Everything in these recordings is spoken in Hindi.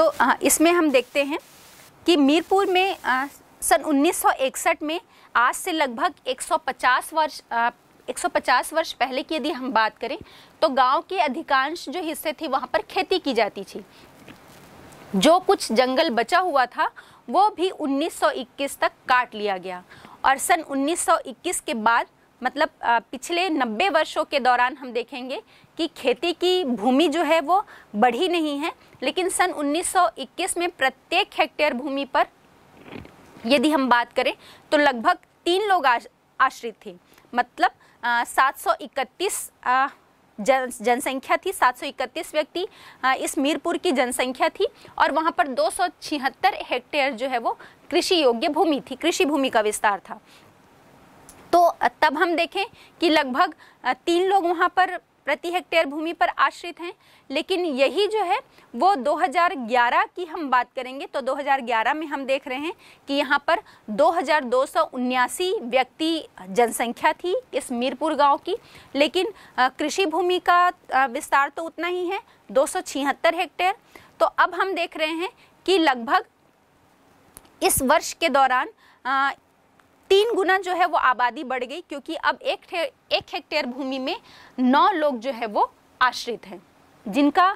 तो इसमें हम देखते हैं कि मीरपुर में सन 1961 में आज से लगभग 150 वर्ष 150 वर्ष पहले की यदि हम बात करें तो गांव के अधिकांश जो हिस्से थे वहां पर खेती की जाती थी जो कुछ जंगल बचा हुआ था वो भी 1921 तक काट लिया गया और सन 1921 के बाद मतलब पिछले 90 वर्षों के दौरान हम देखेंगे कि खेती की भूमि जो है वो बढ़ी नहीं है लेकिन सन 1921 में प्रत्येक हेक्टेयर भूमि पर यदि हम बात करें तो लगभग तीन लोग आश्रित थे मतलब सात सौ इकतीस जन जनसंख्या थी 731 व्यक्ति इस मीरपुर की जनसंख्या थी और वहाँ पर दो हेक्टेयर जो है वो कृषि योग्य भूमि थी कृषि भूमि का विस्तार था तो तब हम देखें कि लगभग तीन लोग वहाँ पर प्रति हेक्टेयर भूमि पर आश्रित हैं लेकिन यही जो है वो 2011 की हम बात करेंगे तो 2011 में हम देख रहे हैं कि यहाँ पर दो व्यक्ति जनसंख्या थी इस मीरपुर गांव की लेकिन कृषि भूमि का विस्तार तो उतना ही है दो हेक्टेयर तो अब हम देख रहे हैं कि लगभग इस वर्ष के दौरान तीन गुना जो है वो आबादी बढ़ गई क्योंकि अब एक एक हेक्टेयर भूमि में नौ लोग जो है वो आश्रित हैं जिनका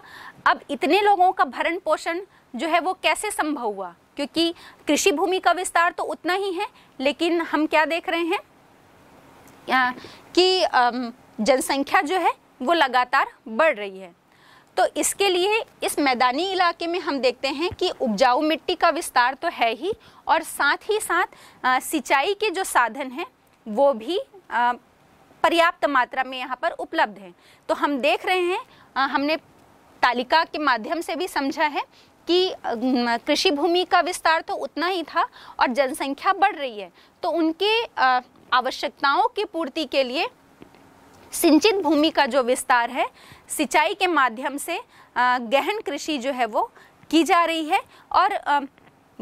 अब इतने लोगों का भरण पोषण जो है वो कैसे संभव हुआ क्योंकि कृषि भूमि का विस्तार तो उतना ही है लेकिन हम क्या देख रहे हैं कि जनसंख्या जो है वो लगातार बढ़ रही है तो इसके लिए इस मैदानी इलाके में हम देखते हैं कि उपजाऊ मिट्टी का विस्तार तो है ही और साथ ही साथ सिंचाई के जो साधन हैं वो भी पर्याप्त मात्रा में यहाँ पर उपलब्ध हैं तो हम देख रहे हैं हमने तालिका के माध्यम से भी समझा है कि कृषि भूमि का विस्तार तो उतना ही था और जनसंख्या बढ़ रही है तो उनके आवश्यकताओं की पूर्ति के लिए सिंचित भूमि का जो विस्तार है सिंचाई के माध्यम से गहन कृषि जो है वो की जा रही है और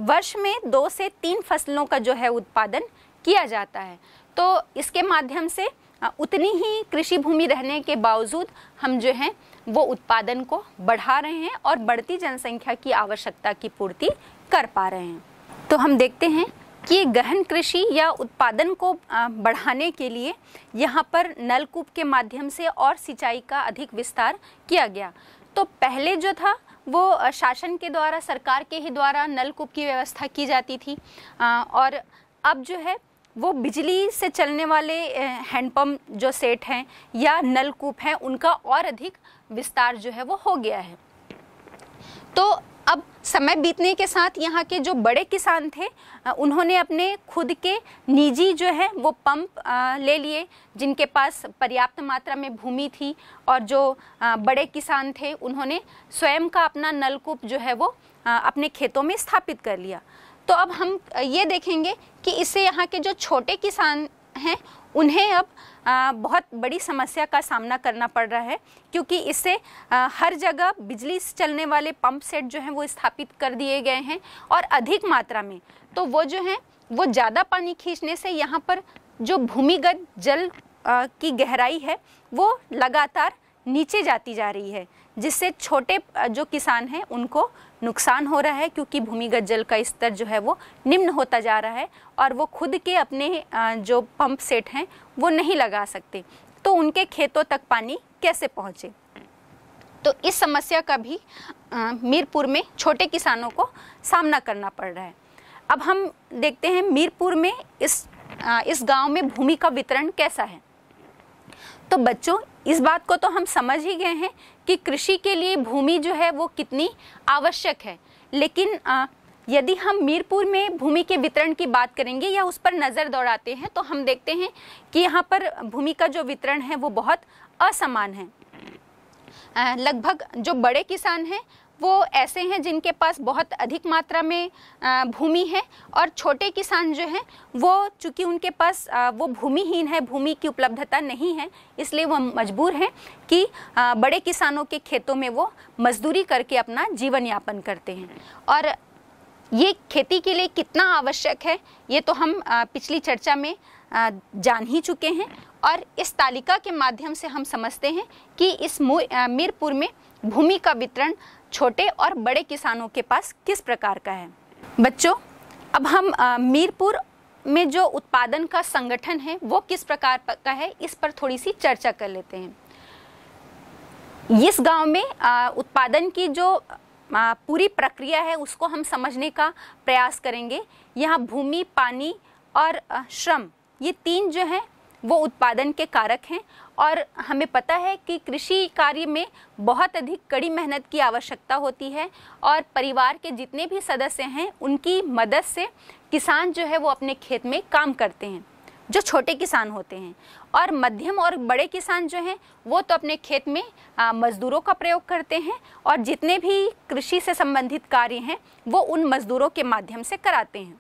वर्ष में दो से तीन फसलों का जो है उत्पादन किया जाता है तो इसके माध्यम से उतनी ही कृषि भूमि रहने के बावजूद हम जो हैं वो उत्पादन को बढ़ा रहे हैं और बढ़ती जनसंख्या की आवश्यकता की पूर्ति कर पा रहे हैं तो हम देखते हैं कि गहन कृषि या उत्पादन को बढ़ाने के लिए यहाँ पर नलकूप के माध्यम से और सिंचाई का अधिक विस्तार किया गया तो पहले जो था वो शासन के द्वारा सरकार के ही द्वारा नलकूप की व्यवस्था की जाती थी और अब जो है वो बिजली से चलने वाले हैंडपम्प जो सेट हैं या नलकूप हैं उनका और अधिक विस्तार जो है वो हो गया है तो समय बीतने के साथ यहाँ के जो बड़े किसान थे उन्होंने अपने खुद के निजी जो है वो पंप ले लिए जिनके पास पर्याप्त मात्रा में भूमि थी और जो बड़े किसान थे उन्होंने स्वयं का अपना नलकूप जो है वो अपने खेतों में स्थापित कर लिया तो अब हम ये देखेंगे कि इससे यहाँ के जो छोटे किसान हैं उन्हें अब बहुत बड़ी समस्या का सामना करना पड़ रहा है क्योंकि इससे हर जगह बिजली से चलने वाले पंप सेट जो हैं वो स्थापित कर दिए गए हैं और अधिक मात्रा में तो वो जो हैं वो ज़्यादा पानी खींचने से यहाँ पर जो भूमिगत जल की गहराई है वो लगातार नीचे जाती जा रही है जिससे छोटे जो किसान हैं उनको नुकसान हो रहा है क्योंकि भूमिगत जल का स्तर जो है वो निम्न होता जा रहा है और वो खुद के अपने जो पंप सेट हैं वो नहीं लगा सकते तो उनके खेतों तक पानी कैसे पहुँचे तो इस समस्या का भी मीरपुर में छोटे किसानों को सामना करना पड़ रहा है अब हम देखते हैं मीरपुर में इस आ, इस गांव में भूमि का वितरण कैसा है तो बच्चों इस बात को तो हम समझ ही गए हैं कि कृषि के लिए भूमि जो है वो कितनी आवश्यक है लेकिन आ, यदि हम मीरपुर में भूमि के वितरण की बात करेंगे या उस पर नज़र दौड़ाते हैं तो हम देखते हैं कि यहाँ पर भूमि का जो वितरण है वो बहुत असमान है लगभग जो बड़े किसान हैं वो ऐसे हैं जिनके पास बहुत अधिक मात्रा में भूमि है और छोटे किसान जो हैं वो चूँकि उनके पास वो भूमिहीन है भूमि की उपलब्धता नहीं है इसलिए वो मजबूर हैं कि बड़े किसानों के खेतों में वो मजदूरी करके अपना जीवन यापन करते हैं और ये खेती के लिए कितना आवश्यक है ये तो हम पिछली चर्चा में जान ही चुके हैं और इस तालिका के माध्यम से हम समझते हैं कि इस मीरपुर में भूमि का वितरण छोटे और बड़े किसानों के पास किस प्रकार का है बच्चों अब हम मीरपुर में जो उत्पादन का संगठन है वो किस प्रकार का है इस पर थोड़ी सी चर्चा कर लेते हैं इस गांव में उत्पादन की जो पूरी प्रक्रिया है उसको हम समझने का प्रयास करेंगे यहाँ भूमि पानी और श्रम ये तीन जो हैं वो उत्पादन के कारक हैं और हमें पता है कि कृषि कार्य में बहुत अधिक कड़ी मेहनत की आवश्यकता होती है और परिवार के जितने भी सदस्य हैं उनकी मदद से किसान जो है वो अपने खेत में काम करते हैं जो छोटे किसान होते हैं और मध्यम और बड़े किसान जो हैं वो तो अपने खेत में मज़दूरों का प्रयोग करते हैं और जितने भी कृषि से संबंधित कार्य हैं वो उन मज़दूरों के माध्यम से कराते हैं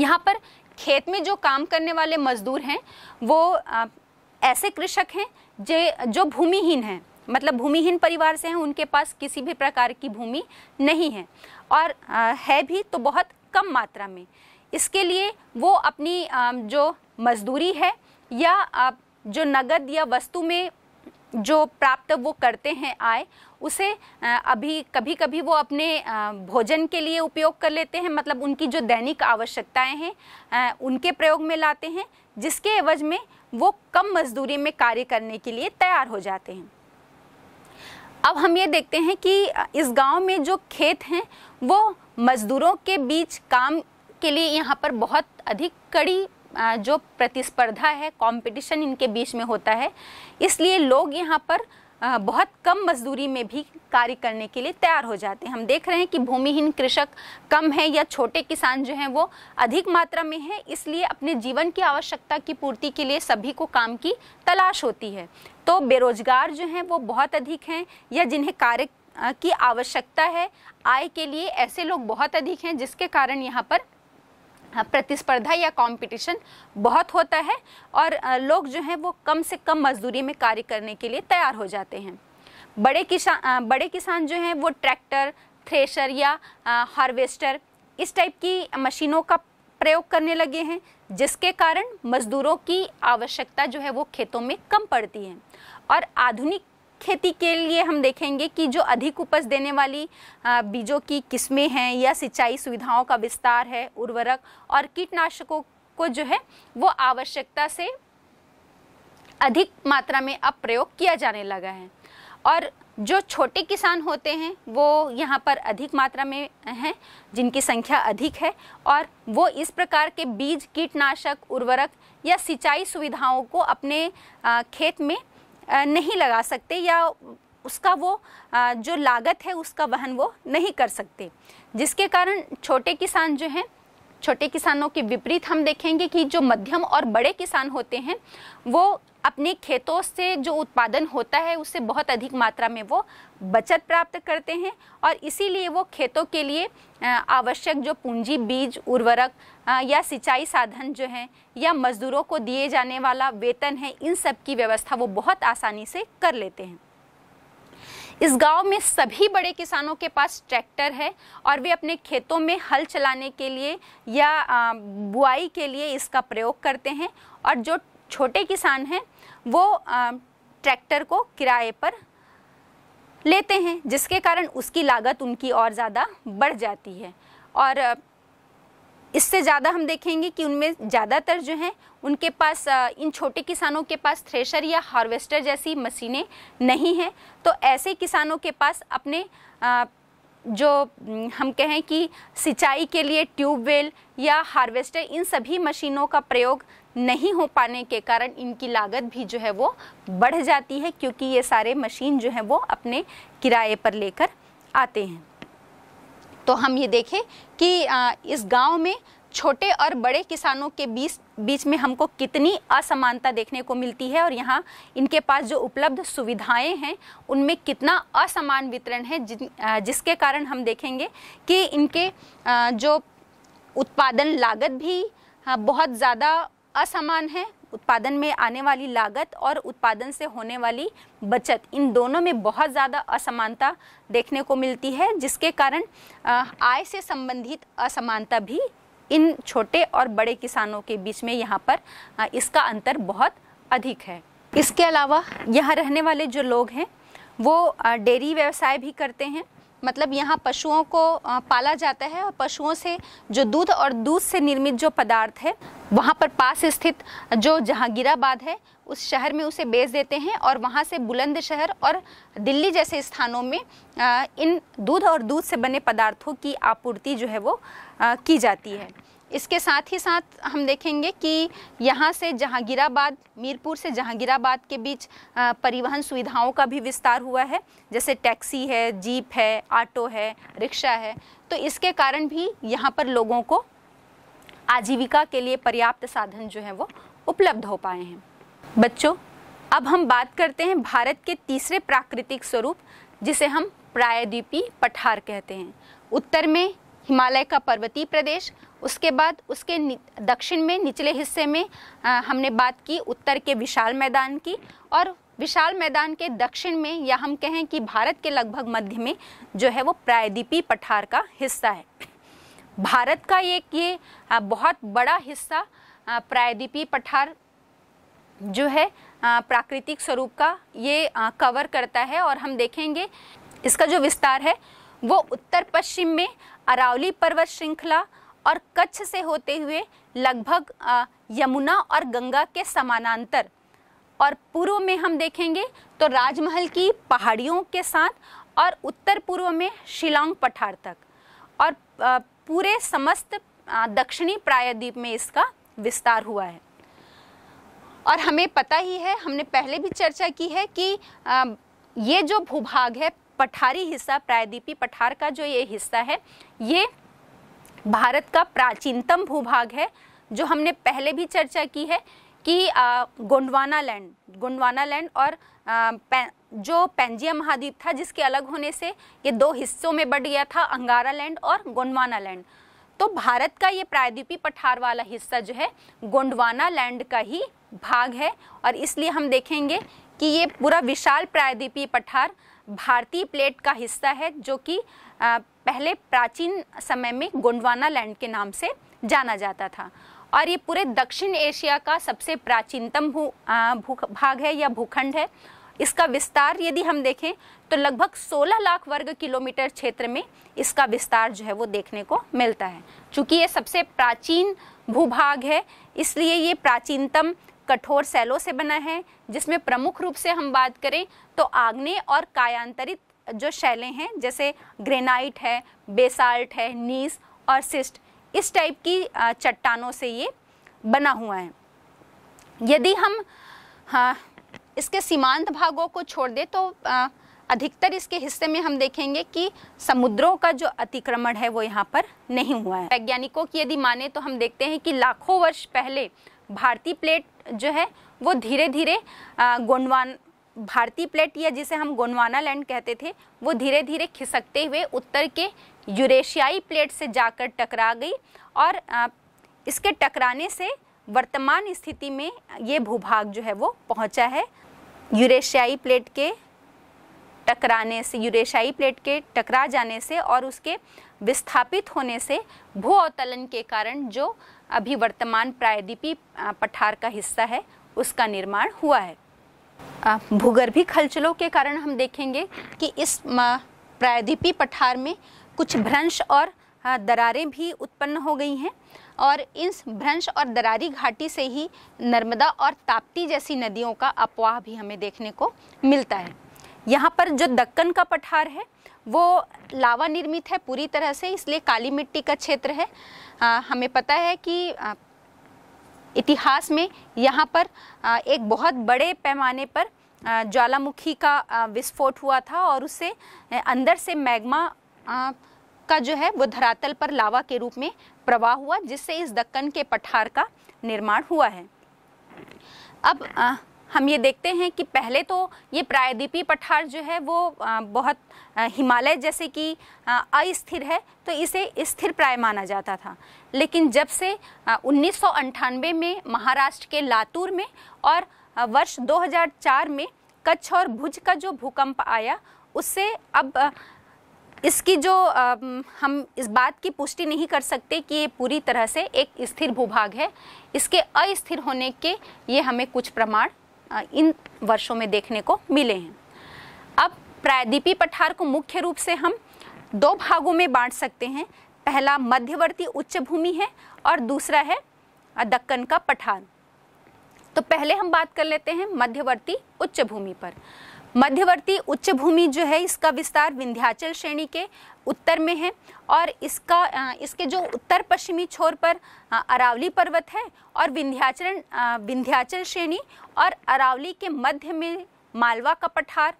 यहाँ पर खेत में जो काम करने वाले मज़दूर हैं वो ऐसे कृषक हैं जे जो भूमिहीन हैं मतलब भूमिहीन परिवार से हैं उनके पास किसी भी प्रकार की भूमि नहीं है और है भी तो बहुत कम मात्रा में इसके लिए वो अपनी जो मजदूरी है या जो नगद या वस्तु में जो प्राप्त वो करते हैं आय उसे अभी कभी कभी वो अपने भोजन के लिए उपयोग कर लेते हैं मतलब उनकी जो दैनिक आवश्यकताएं हैं उनके प्रयोग में लाते हैं जिसके एवज में वो कम मजदूरी में कार्य करने के लिए तैयार हो जाते हैं अब हम ये देखते हैं कि इस गांव में जो खेत हैं वो मजदूरों के बीच काम के लिए यहाँ पर बहुत अधिक कड़ी जो प्रतिस्पर्धा है कंपटीशन इनके बीच में होता है इसलिए लोग यहाँ पर बहुत कम मजदूरी में भी कार्य करने के लिए तैयार हो जाते हैं हम देख रहे हैं कि भूमिहीन कृषक कम है या छोटे किसान जो हैं वो अधिक मात्रा में हैं इसलिए अपने जीवन की आवश्यकता की पूर्ति के लिए सभी को काम की तलाश होती है तो बेरोजगार जो हैं वो बहुत अधिक हैं या जिन्हें कार्य की आवश्यकता है आय के लिए ऐसे लोग बहुत अधिक हैं जिसके कारण यहाँ पर हाँ, प्रतिस्पर्धा या कंपटीशन बहुत होता है और लोग जो हैं वो कम से कम मजदूरी में कार्य करने के लिए तैयार हो जाते हैं बड़े किसान बड़े किसान जो हैं वो ट्रैक्टर थ्रेशर या हार्वेस्टर इस टाइप की मशीनों का प्रयोग करने लगे हैं जिसके कारण मजदूरों की आवश्यकता जो है वो खेतों में कम पड़ती है और आधुनिक खेती के लिए हम देखेंगे कि जो अधिक उपज देने वाली बीजों की किस्में हैं या सिंचाई सुविधाओं का विस्तार है उर्वरक और कीटनाशकों को जो है वो आवश्यकता से अधिक मात्रा में अब प्रयोग किया जाने लगा है और जो छोटे किसान होते हैं वो यहाँ पर अधिक मात्रा में हैं जिनकी संख्या अधिक है और वो इस प्रकार के बीज कीटनाशक उर्वरक या सिंचाई सुविधाओं को अपने खेत में नहीं लगा सकते या उसका वो जो लागत है उसका वहन वो नहीं कर सकते जिसके कारण छोटे किसान जो हैं छोटे किसानों के विपरीत हम देखेंगे कि जो मध्यम और बड़े किसान होते हैं वो अपने खेतों से जो उत्पादन होता है उससे बहुत अधिक मात्रा में वो बचत प्राप्त करते हैं और इसीलिए वो खेतों के लिए आवश्यक जो पूंजी बीज उर्वरक या सिंचाई साधन जो हैं या मजदूरों को दिए जाने वाला वेतन है इन सब की व्यवस्था वो बहुत आसानी से कर लेते हैं इस गांव में सभी बड़े किसानों के पास ट्रैक्टर है और वे अपने खेतों में हल चलाने के लिए या बुआई के लिए इसका प्रयोग करते हैं और जो छोटे किसान हैं वो ट्रैक्टर को किराए पर लेते हैं जिसके कारण उसकी लागत उनकी और ज़्यादा बढ़ जाती है और इससे ज़्यादा हम देखेंगे कि उनमें ज़्यादातर जो हैं उनके पास इन छोटे किसानों के पास थ्रेशर या हार्वेस्टर जैसी मशीनें नहीं हैं तो ऐसे किसानों के पास अपने जो हम कहें कि सिंचाई के लिए ट्यूबवेल या हार्वेस्टर इन सभी मशीनों का प्रयोग नहीं हो पाने के कारण इनकी लागत भी जो है वो बढ़ जाती है क्योंकि ये सारे मशीन जो हैं वो अपने किराए पर लेकर आते हैं तो हम ये देखें कि इस गांव में छोटे और बड़े किसानों के बीच बीच में हमको कितनी असमानता देखने को मिलती है और यहाँ इनके पास जो उपलब्ध सुविधाएं हैं उनमें कितना असमान वितरण है जिन जिसके कारण हम देखेंगे कि इनके जो उत्पादन लागत भी बहुत ज़्यादा असमान है उत्पादन में आने वाली लागत और उत्पादन से होने वाली बचत इन दोनों में बहुत ज़्यादा असमानता देखने को मिलती है जिसके कारण आय से संबंधित असमानता भी इन छोटे और बड़े किसानों के बीच में यहाँ पर इसका अंतर बहुत अधिक है इसके अलावा यहाँ रहने वाले जो लोग हैं वो डेयरी व्यवसाय भी करते हैं मतलब यहाँ पशुओं को पाला जाता है और पशुओं से जो दूध और दूध से निर्मित जो पदार्थ है वहाँ पर पास स्थित जो जहांगीराबाद है उस शहर में उसे बेच देते हैं और वहाँ से बुलंद शहर और दिल्ली जैसे स्थानों में इन दूध और दूध से बने पदार्थों की आपूर्ति जो है वो की जाती है इसके साथ ही साथ हम देखेंगे कि यहाँ से जहांगीराबाद मीरपुर से जहांगीराबाद के बीच परिवहन सुविधाओं का भी विस्तार हुआ है जैसे टैक्सी है जीप है ऑटो है रिक्शा है तो इसके कारण भी यहाँ पर लोगों को आजीविका के लिए पर्याप्त साधन जो है वो उपलब्ध हो पाए हैं बच्चों अब हम बात करते हैं भारत के तीसरे प्राकृतिक स्वरूप जिसे हम प्रायद्वीपी पठार कहते हैं उत्तर में हिमालय का पर्वतीय प्रदेश उसके बाद उसके दक्षिण में निचले हिस्से में आ, हमने बात की उत्तर के विशाल मैदान की और विशाल मैदान के दक्षिण में या हम कहें कि भारत के लगभग मध्य में जो है वो प्रायद्वीपी पठार का हिस्सा है भारत का एक ये बहुत बड़ा हिस्सा प्रायद्वीपी पठार जो है प्राकृतिक स्वरूप का ये कवर करता है और हम देखेंगे इसका जो विस्तार है वो उत्तर पश्चिम में अरावली पर्वत श्रृंखला और कच्छ से होते हुए लगभग यमुना और गंगा के समानांतर और पूर्व में हम देखेंगे तो राजमहल की पहाड़ियों के साथ और उत्तर पूर्व में शिलांग पठार तक और पूरे समस्त दक्षिणी प्रायद्वीप में इसका विस्तार हुआ है और हमें पता ही है हमने पहले भी चर्चा की है कि ये जो भूभाग है पठारी हिस्सा प्रायद्वीपी पठार का जो ये हिस्सा है ये भारत का प्राचीनतम भूभाग है जो हमने पहले भी चर्चा की है कि गोंडवाना लैंड गोंडवाना लैंड और आ, पै, जो पेंजिया महाद्वीप था जिसके अलग होने से ये दो हिस्सों में बढ़ गया था अंगारा लैंड और गोंडवाना लैंड तो भारत का ये प्रायद्वीपी पठार वाला हिस्सा जो है गोंडवाना लैंड का ही भाग है और इसलिए हम देखेंगे कि ये पूरा विशाल प्रायद्वीपीय पठार भारतीय प्लेट का हिस्सा है जो कि पहले प्राचीन समय में गोंडवाना लैंड के नाम से जाना जाता था और ये पूरे दक्षिण एशिया का सबसे प्राचीनतम भू भू भाग है या भूखंड है इसका विस्तार यदि हम देखें तो लगभग 16 लाख वर्ग किलोमीटर क्षेत्र में इसका विस्तार जो है वो देखने को मिलता है चूंकि ये सबसे प्राचीन भूभाग है इसलिए ये प्राचीनतम कठोर सेलों से बना है जिसमें प्रमुख रूप से हम बात करें तो आग्नेय और कायांतरित जो शैलें हैं जैसे ग्रेनाइट है बेसाल्ट है नीस और सिस्ट इस टाइप की चट्टानों से ये बना हुआ है यदि हम हाँ इसके सीमांत भागों को छोड़ दें तो आ, अधिकतर इसके हिस्से में हम देखेंगे कि समुद्रों का जो अतिक्रमण है वो यहाँ पर नहीं हुआ है वैज्ञानिकों की यदि माने तो हम देखते हैं कि लाखों वर्ष पहले भारतीय प्लेट जो है वो धीरे धीरे गोंडवान भारतीय प्लेट या जिसे हम गोंडवाना लैंड कहते थे वो धीरे धीरे खिसकते हुए उत्तर के यूरेशियाई प्लेट से जाकर टकरा गई और इसके टकराने से वर्तमान स्थिति में ये भूभाग जो है वो पहुंचा है यूरेशियाई प्लेट के टकराने से यूरेशियाई प्लेट के टकरा जाने से और उसके विस्थापित होने से भू अवतलन के कारण जो अभी वर्तमान प्रायद्वीपी पठार का हिस्सा है उसका निर्माण हुआ है भूगर्भी खलचलों के कारण हम देखेंगे कि इस प्रायद्वीपी पठार में कुछ भ्रंश और दरारें भी उत्पन्न हो गई हैं और इस भ्रंश और दरारी घाटी से ही नर्मदा और ताप्ती जैसी नदियों का अपवाह भी हमें देखने को मिलता है यहाँ पर जो दक्कन का पठार है वो लावा निर्मित है पूरी तरह से इसलिए काली मिट्टी का क्षेत्र है आ, हमें पता है कि आ, इतिहास में यहाँ पर आ, एक बहुत बड़े पैमाने पर ज्वालामुखी का विस्फोट हुआ था और उससे अंदर से मैग्मा का जो है वो धरातल पर लावा के रूप में प्रवाह हुआ जिससे इस दक्कन के पठार का निर्माण हुआ है अब हम ये देखते हैं कि पहले तो ये प्रायद्वीपीय पठार जो है वो बहुत हिमालय जैसे कि अस्थिर है तो इसे स्थिर प्राय माना जाता था लेकिन जब से उन्नीस में महाराष्ट्र के लातूर में और वर्ष 2004 में कच्छ और भुज का जो भूकंप आया उससे अब इसकी जो हम इस बात की पुष्टि नहीं कर सकते कि ये पूरी तरह से एक स्थिर भूभाग है इसके अस्थिर होने के ये हमें कुछ प्रमाण इन वर्षों में देखने को मिले हैं अब प्रायद्वीपी पठार को मुख्य रूप से हम दो भागों में बांट सकते हैं पहला मध्यवर्ती उच्च भूमि है और दूसरा है दक्कन का पठार तो पहले हम बात कर लेते हैं मध्यवर्ती उच्च भूमि पर मध्यवर्ती उच्च भूमि जो है इसका विस्तार विंध्याचल श्रेणी के उत्तर में है और इसका इसके जो उत्तर पश्चिमी छोर पर अरावली पर्वत है और विंध्याचल विंध्याचल श्रेणी और अरावली के मध्य में मालवा का पठार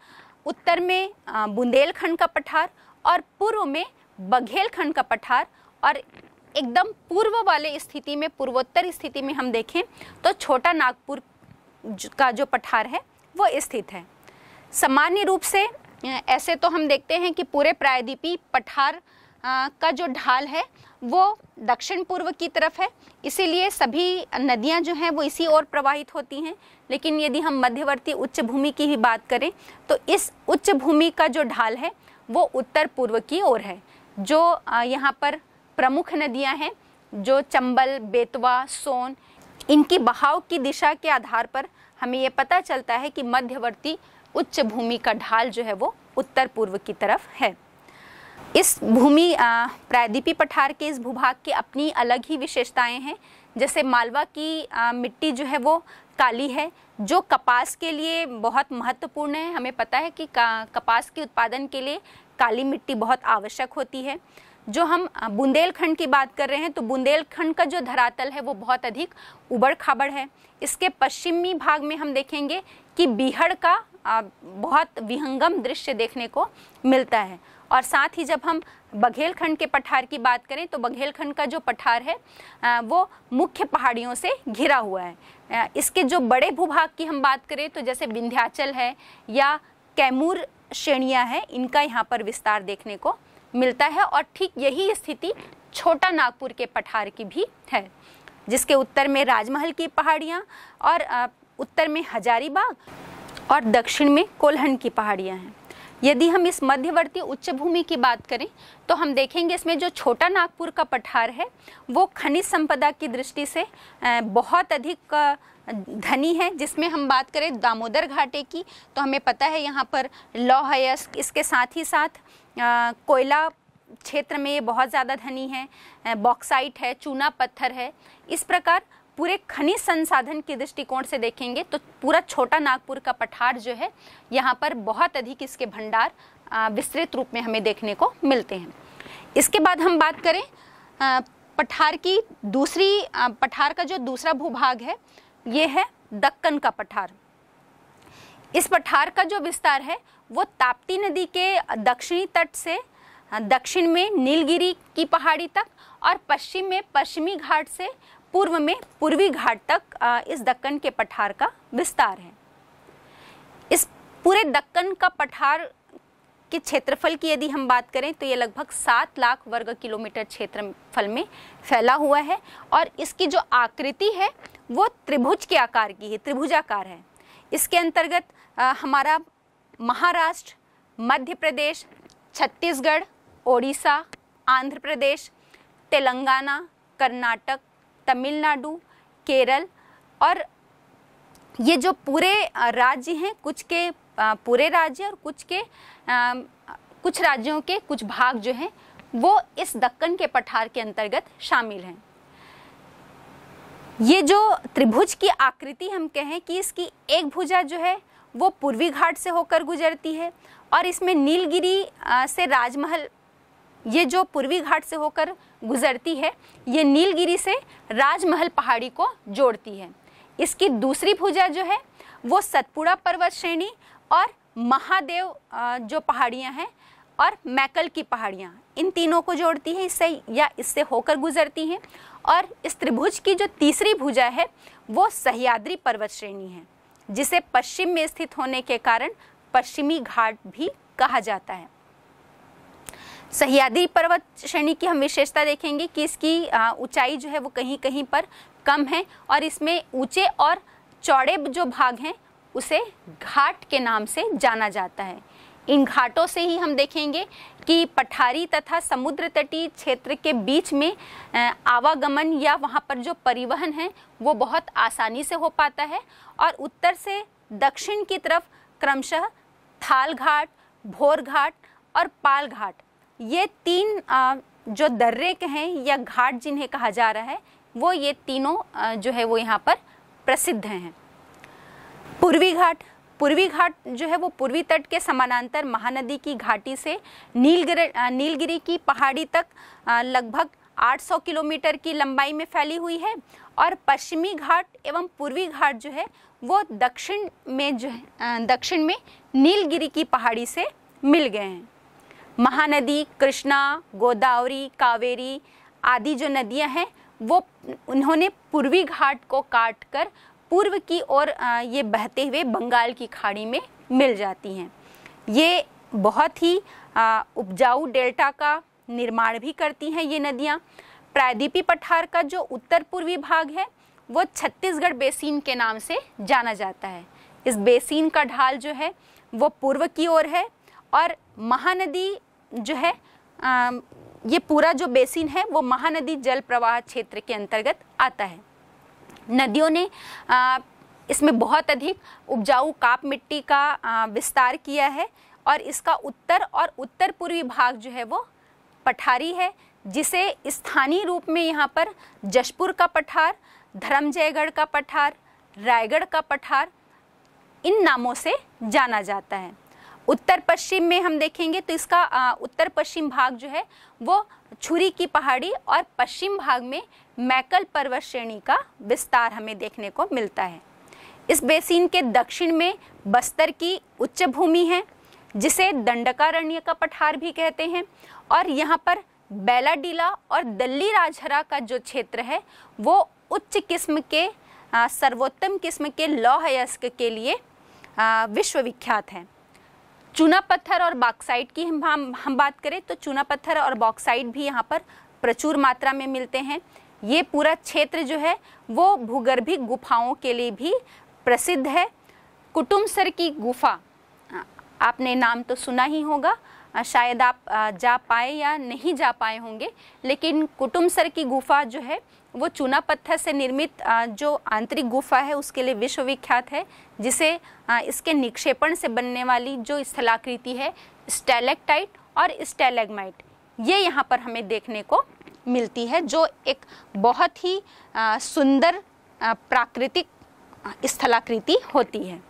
उत्तर में बुंदेलखंड का पठार और पूर्व में बघेलखंड का पठार और एकदम पूर्व वाले स्थिति में पूर्वोत्तर स्थिति में हम देखें तो छोटा नागपुर का जो पठार है वो स्थित है सामान्य रूप से ऐसे तो हम देखते हैं कि पूरे प्रायद्वीपी पठार का जो ढाल है वो दक्षिण पूर्व की तरफ है इसीलिए सभी नदियां जो हैं वो इसी ओर प्रवाहित होती हैं लेकिन यदि हम मध्यवर्ती उच्च भूमि की ही बात करें तो इस उच्च भूमि का जो ढाल है वो उत्तर पूर्व की ओर है जो यहाँ पर प्रमुख नदियाँ हैं जो चंबल बेतवा सोन इनकी बहाव की दिशा के आधार पर हमें ये पता चलता है कि मध्यवर्ती उच्च भूमि का ढाल जो है वो उत्तर पूर्व की तरफ है इस भूमि प्रायद्वीपी पठार के इस भूभाग की अपनी अलग ही विशेषताएं हैं जैसे मालवा की आ, मिट्टी जो है वो काली है जो कपास के लिए बहुत महत्वपूर्ण है हमें पता है कि कपास के उत्पादन के लिए काली मिट्टी बहुत आवश्यक होती है जो हम बुंदेलखंड की बात कर रहे हैं तो बुंदेलखंड का जो धरातल है वो बहुत अधिक उबड़ खाबड़ है इसके पश्चिमी भाग में हम देखेंगे कि बीहड़ का बहुत विहंगम दृश्य देखने को मिलता है और साथ ही जब हम बघेलखंड के पठार की बात करें तो बघेलखंड का जो पठार है वो मुख्य पहाड़ियों से घिरा हुआ है इसके जो बड़े भूभाग की हम बात करें तो जैसे विंध्याचल है या कैमूर श्रेणियाँ हैं इनका यहाँ पर विस्तार देखने को मिलता है और ठीक यही स्थिति छोटा नागपुर के पठार की भी है जिसके उत्तर में राजमहल की पहाड़ियाँ और उत्तर में हजारीबाग और दक्षिण में कोल्हन की पहाड़ियाँ हैं यदि हम इस मध्यवर्ती उच्च भूमि की बात करें तो हम देखेंगे इसमें जो छोटा नागपुर का पठार है वो खनिज संपदा की दृष्टि से बहुत अधिक धनी है जिसमें हम बात करें दामोदर घाटे की तो हमें पता है यहाँ पर लौह अयस्क इसके साथ ही साथ कोयला क्षेत्र में ये बहुत ज़्यादा धनी है बॉक्साइट है चूना पत्थर है इस प्रकार पूरे खनिज संसाधन के दृष्टिकोण से देखेंगे तो पूरा छोटा नागपुर का पठार जो है यहाँ पर बहुत अधिक इसके भंडार विस्तृत रूप में हमें देखने को मिलते हैं इसके बाद हम बात करें पठार की दूसरी पठार का जो दूसरा भूभाग है ये है दक्कन का पठार इस पठार का जो विस्तार है वो ताप्ती नदी के दक्षिणी तट से दक्षिण में नीलगिरी की पहाड़ी तक और पश्चिम में पश्चिमी घाट से पूर्व में पूर्वी घाट तक इस दक्कन के पठार का विस्तार है इस पूरे दक्कन का पठार के क्षेत्रफल की यदि हम बात करें तो ये लगभग सात लाख वर्ग किलोमीटर क्षेत्रफल में फैला हुआ है और इसकी जो आकृति है वो त्रिभुज के आकार की है त्रिभुजाकार है इसके अंतर्गत हमारा महाराष्ट्र मध्य प्रदेश छत्तीसगढ़ ओडिशा आंध्र प्रदेश तेलंगाना कर्नाटक तमिलनाडु केरल और ये जो पूरे राज्य हैं कुछ के पूरे राज्य और कुछ के आ, कुछ राज्यों के कुछ भाग जो हैं वो इस दक्कन के पठार के अंतर्गत शामिल हैं ये जो त्रिभुज की आकृति हम कहें कि इसकी एक भुजा जो है वो पूर्वी घाट से होकर गुजरती है और इसमें नीलगिरी से राजमहल ये जो पूर्वी घाट से होकर गुजरती है ये नीलगिरी से राजमहल पहाड़ी को जोड़ती है इसकी दूसरी भुजा जो है वो सतपुड़ा पर्वत श्रेणी और महादेव जो पहाड़ियाँ हैं और मैकल की पहाड़ियाँ इन तीनों को जोड़ती हैं इससे या इससे होकर गुजरती हैं और इस त्रिभुज की जो तीसरी भुजा है वो सह्याद्री पर्वत श्रेणी है जिसे पश्चिम में स्थित होने के कारण पश्चिमी घाट भी कहा जाता है सहयाद्री पर्वत श्रेणी की हम विशेषता देखेंगे कि इसकी ऊंचाई जो है वो कहीं कहीं पर कम है और इसमें ऊंचे और चौड़े जो भाग हैं उसे घाट के नाम से जाना जाता है इन घाटों से ही हम देखेंगे कि पठारी तथा समुद्र तटीय क्षेत्र के बीच में आवागमन या वहाँ पर जो परिवहन है वो बहुत आसानी से हो पाता है और उत्तर से दक्षिण की तरफ क्रमशः थाल घाट भोर घाट और पाल घाट ये तीन आ, जो दर्रे के हैं या घाट जिन्हें कहा जा रहा है वो ये तीनों आ, जो है वो यहाँ पर प्रसिद्ध हैं पूर्वी घाट पूर्वी घाट जो है वो पूर्वी तट के समानांतर महानदी की घाटी से नीलगिर नीलगिरी की पहाड़ी तक लगभग 800 किलोमीटर की लंबाई में फैली हुई है और पश्चिमी घाट एवं पूर्वी घाट जो है वो दक्षिण में जो है दक्षिण में नीलगिरी की पहाड़ी से मिल गए हैं महानदी कृष्णा गोदावरी कावेरी आदि जो नदियां हैं वो उन्होंने पूर्वी घाट को काट कर पूर्व की ओर ये बहते हुए बंगाल की खाड़ी में मिल जाती हैं ये बहुत ही उपजाऊ डेल्टा का निर्माण भी करती हैं ये नदियाँ प्रायद्वीपी पठार का जो उत्तर पूर्वी भाग है वो छत्तीसगढ़ बेसिन के नाम से जाना जाता है इस बेसिन का ढाल जो है वो पूर्व की ओर है और महानदी जो है आ, ये पूरा जो बेसिन है वो महानदी जल प्रवाह क्षेत्र के अंतर्गत आता है नदियों ने आ, इसमें बहुत अधिक उपजाऊ काप मिट्टी का आ, विस्तार किया है और इसका उत्तर और उत्तर पूर्वी भाग जो है वो पठारी है जिसे स्थानीय रूप में यहाँ पर जशपुर का पठार धर्मजयगढ़ का पठार रायगढ़ का पठार इन नामों से जाना जाता है उत्तर पश्चिम में हम देखेंगे तो इसका आ, उत्तर पश्चिम भाग जो है वो छुरी की पहाड़ी और पश्चिम भाग में मैकल पर्वत श्रेणी का विस्तार हमें देखने को मिलता है इस बेसिन के दक्षिण में बस्तर की उच्च भूमि है जिसे दंडकारण्य का पठार भी कहते हैं और यहाँ पर बेलाडीला और दिल्ली राजहरा का जो क्षेत्र है वो उच्च किस्म के सर्वोत्तम किस्म के लौह यस्क के लिए विश्वविख्यात है चूना पत्थर और बॉक्साइट की हम हम बात करें तो चूना पत्थर और बॉक्साइट भी यहाँ पर प्रचुर मात्रा में मिलते हैं ये पूरा क्षेत्र जो है वो भूगर्भिक गुफाओं के लिए भी प्रसिद्ध है कुटुम्बसर की गुफा आपने नाम तो सुना ही होगा शायद आप जा पाए या नहीं जा पाए होंगे लेकिन कुटुम्बसर की गुफा जो है वो चूना पत्थर से निर्मित जो आंतरिक गुफा है उसके लिए विश्वविख्यात है जिसे इसके निक्षेपण से बनने वाली जो स्थलाकृति है स्टेलेक्टाइट और स्टेलेगमाइट ये यहाँ पर हमें देखने को मिलती है जो एक बहुत ही सुंदर प्राकृतिक स्थलाकृति होती है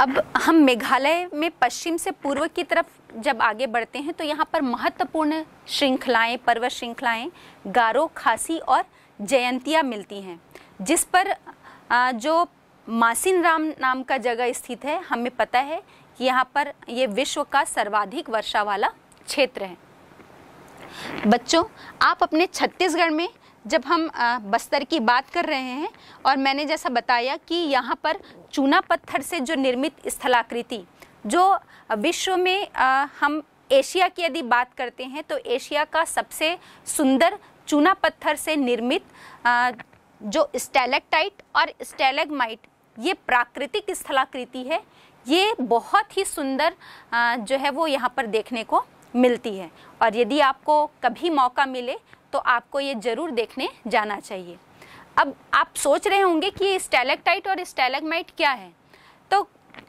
अब हम मेघालय में पश्चिम से पूर्व की तरफ जब आगे बढ़ते हैं तो यहाँ पर महत्वपूर्ण श्रृंखलाएं पर्वत श्रृंखलाएं गारो खासी और जयंतियाँ मिलती हैं जिस पर जो मासिन राम नाम का जगह स्थित है हमें पता है कि यहाँ पर ये विश्व का सर्वाधिक वर्षा वाला क्षेत्र है बच्चों आप अपने छत्तीसगढ़ में जब हम बस्तर की बात कर रहे हैं और मैंने जैसा बताया कि यहाँ पर चूना पत्थर से जो निर्मित स्थलाकृति जो विश्व में हम एशिया की यदि बात करते हैं तो एशिया का सबसे सुंदर चूना पत्थर से निर्मित जो स्टेलेक्टाइट और स्टेलेगमाइट ये प्राकृतिक स्थलाकृति है ये बहुत ही सुंदर जो है वो यहाँ पर देखने को मिलती है और यदि आपको कभी मौका मिले तो आपको ये ज़रूर देखने जाना चाहिए अब आप सोच रहे होंगे कि ये स्टेलेक्टाइट और स्टेलेगमाइट क्या है तो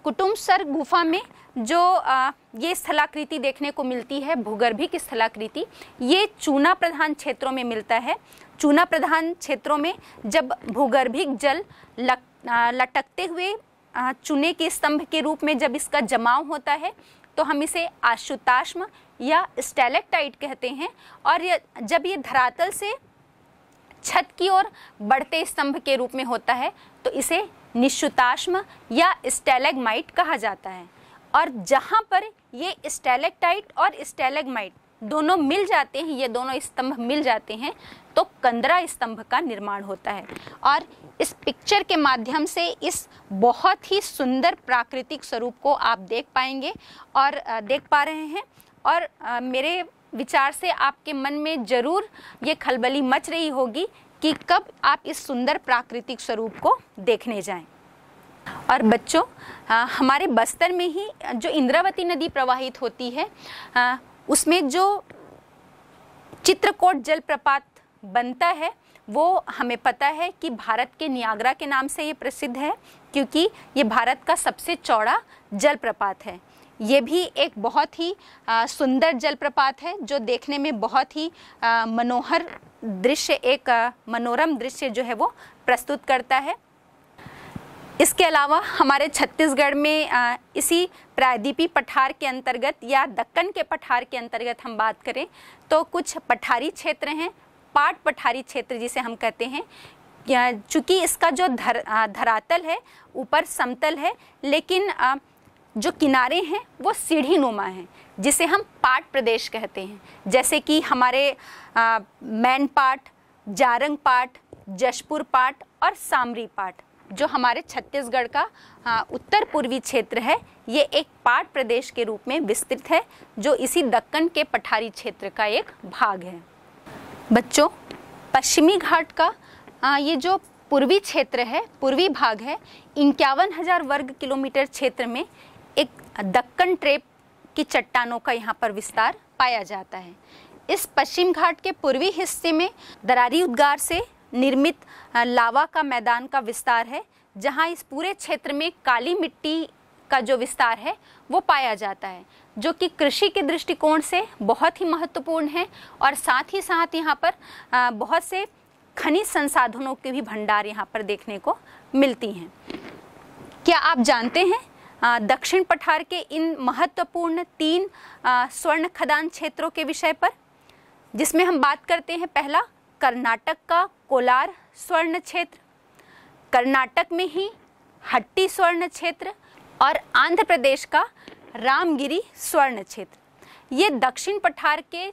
कुटुम्ब सर गुफा में जो आ, ये स्थलाकृति देखने को मिलती है भूगर्भिक स्थलाकृति ये चूना प्रधान क्षेत्रों में मिलता है चूना प्रधान क्षेत्रों में जब भूगर्भिक जल लक, आ, लटकते हुए आ, चूने के स्तंभ के रूप में जब इसका जमाव होता है तो हम इसे आशुताश्म या स्टेलेक्टाइट कहते हैं और ये जब ये धरातल से छत की ओर बढ़ते स्तंभ के रूप में होता है तो इसे निश्चुताश्म या स्टेलेगमाइट कहा जाता है और जहाँ पर ये स्टेलेक्टाइट और स्टेलेगमाइट दोनों मिल जाते हैं ये दोनों स्तंभ मिल जाते हैं तो कंदरा स्तंभ का निर्माण होता है और इस पिक्चर के माध्यम से इस बहुत ही सुंदर प्राकृतिक स्वरूप को आप देख पाएंगे और देख पा रहे हैं और मेरे विचार से आपके मन में ज़रूर ये खलबली मच रही होगी कि कब आप इस सुंदर प्राकृतिक स्वरूप को देखने जाएं और बच्चों हमारे बस्तर में ही जो इंद्रावती नदी प्रवाहित होती है उसमें जो चित्रकोट जलप्रपात बनता है वो हमें पता है कि भारत के नियाग्रा के नाम से ये प्रसिद्ध है क्योंकि ये भारत का सबसे चौड़ा जलप्रपात है ये भी एक बहुत ही सुंदर जलप्रपात है जो देखने में बहुत ही आ, मनोहर दृश्य एक मनोरम दृश्य जो है वो प्रस्तुत करता है इसके अलावा हमारे छत्तीसगढ़ में आ, इसी प्रायद्वीपी पठार के अंतर्गत या दक्कन के पठार के अंतर्गत हम बात करें तो कुछ पठारी क्षेत्र हैं पाट पठारी क्षेत्र जिसे हम कहते हैं चूँकि इसका जो धर धरातल है ऊपर समतल है लेकिन आ, जो किनारे हैं वो सीढ़ी नुमा हैं जिसे हम पाट प्रदेश कहते हैं जैसे कि हमारे मैन पाट जारंग पाट जशपुर पाट और सामरी पाट जो हमारे छत्तीसगढ़ का हाँ, उत्तर पूर्वी क्षेत्र है ये एक पाट प्रदेश के रूप में विस्तृत है जो इसी दक्कन के पठारी क्षेत्र का एक भाग है बच्चों पश्चिमी घाट का आ, ये जो पूर्वी क्षेत्र है पूर्वी भाग है इक्यावन हज़ार वर्ग किलोमीटर क्षेत्र में एक दक्कन ट्रेप की चट्टानों का यहाँ पर विस्तार पाया जाता है इस पश्चिम घाट के पूर्वी हिस्से में दरारी उद्गार से निर्मित लावा का मैदान का विस्तार है जहाँ इस पूरे क्षेत्र में काली मिट्टी का जो विस्तार है वो पाया जाता है जो कि कृषि के दृष्टिकोण से बहुत ही महत्वपूर्ण है और साथ ही साथ यहाँ पर बहुत से खनिज संसाधनों के भी भंडार यहाँ पर देखने को मिलती हैं क्या आप जानते हैं दक्षिण पठार के इन महत्वपूर्ण तीन स्वर्ण खदान क्षेत्रों के विषय पर जिसमें हम बात करते हैं पहला कर्नाटक का कोलार स्वर्ण क्षेत्र कर्नाटक में ही हट्टी स्वर्ण क्षेत्र और आंध्र प्रदेश का रामगिरी स्वर्ण क्षेत्र ये दक्षिण पठार के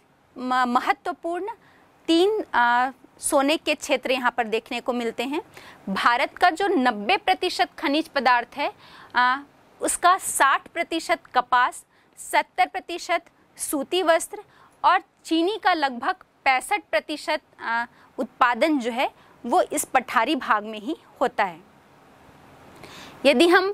महत्वपूर्ण तीन आ, सोने के क्षेत्र यहाँ पर देखने को मिलते हैं भारत का जो 90 प्रतिशत खनिज पदार्थ है आ, उसका 60 प्रतिशत कपास 70 प्रतिशत सूती वस्त्र और चीनी का लगभग पैंसठ प्रतिशत उत्पादन जो है वो इस पठारी भाग में ही होता है यदि हम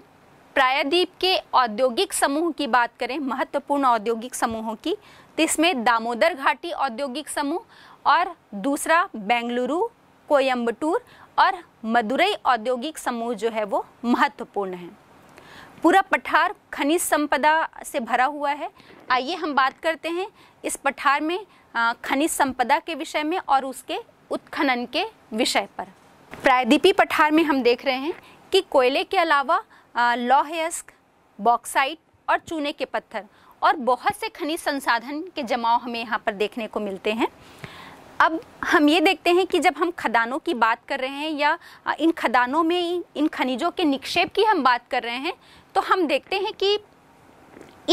प्रायद्वीप के औद्योगिक समूह की बात करें महत्वपूर्ण औद्योगिक समूहों की तो इसमें दामोदर घाटी औद्योगिक समूह और दूसरा बेंगलुरु कोयम्बटूर और मदुरई औद्योगिक समूह जो है वो महत्वपूर्ण है पूरा पठार खनिज संपदा से भरा हुआ है आइए हम बात करते हैं इस पठार में खनिज संपदा के विषय में और उसके उत्खनन के विषय पर प्रायद्वीपी पठार में हम देख रहे हैं कि कोयले के अलावा लौहयस्क बॉक्साइट और चूने के पत्थर और बहुत से खनिज संसाधन के जमाव हमें यहाँ पर देखने को मिलते हैं अब हम ये देखते हैं कि जब हम खदानों की बात कर रहे हैं या इन खदानों में इन खनिजों के निक्षेप की हम बात कर रहे हैं तो हम देखते हैं कि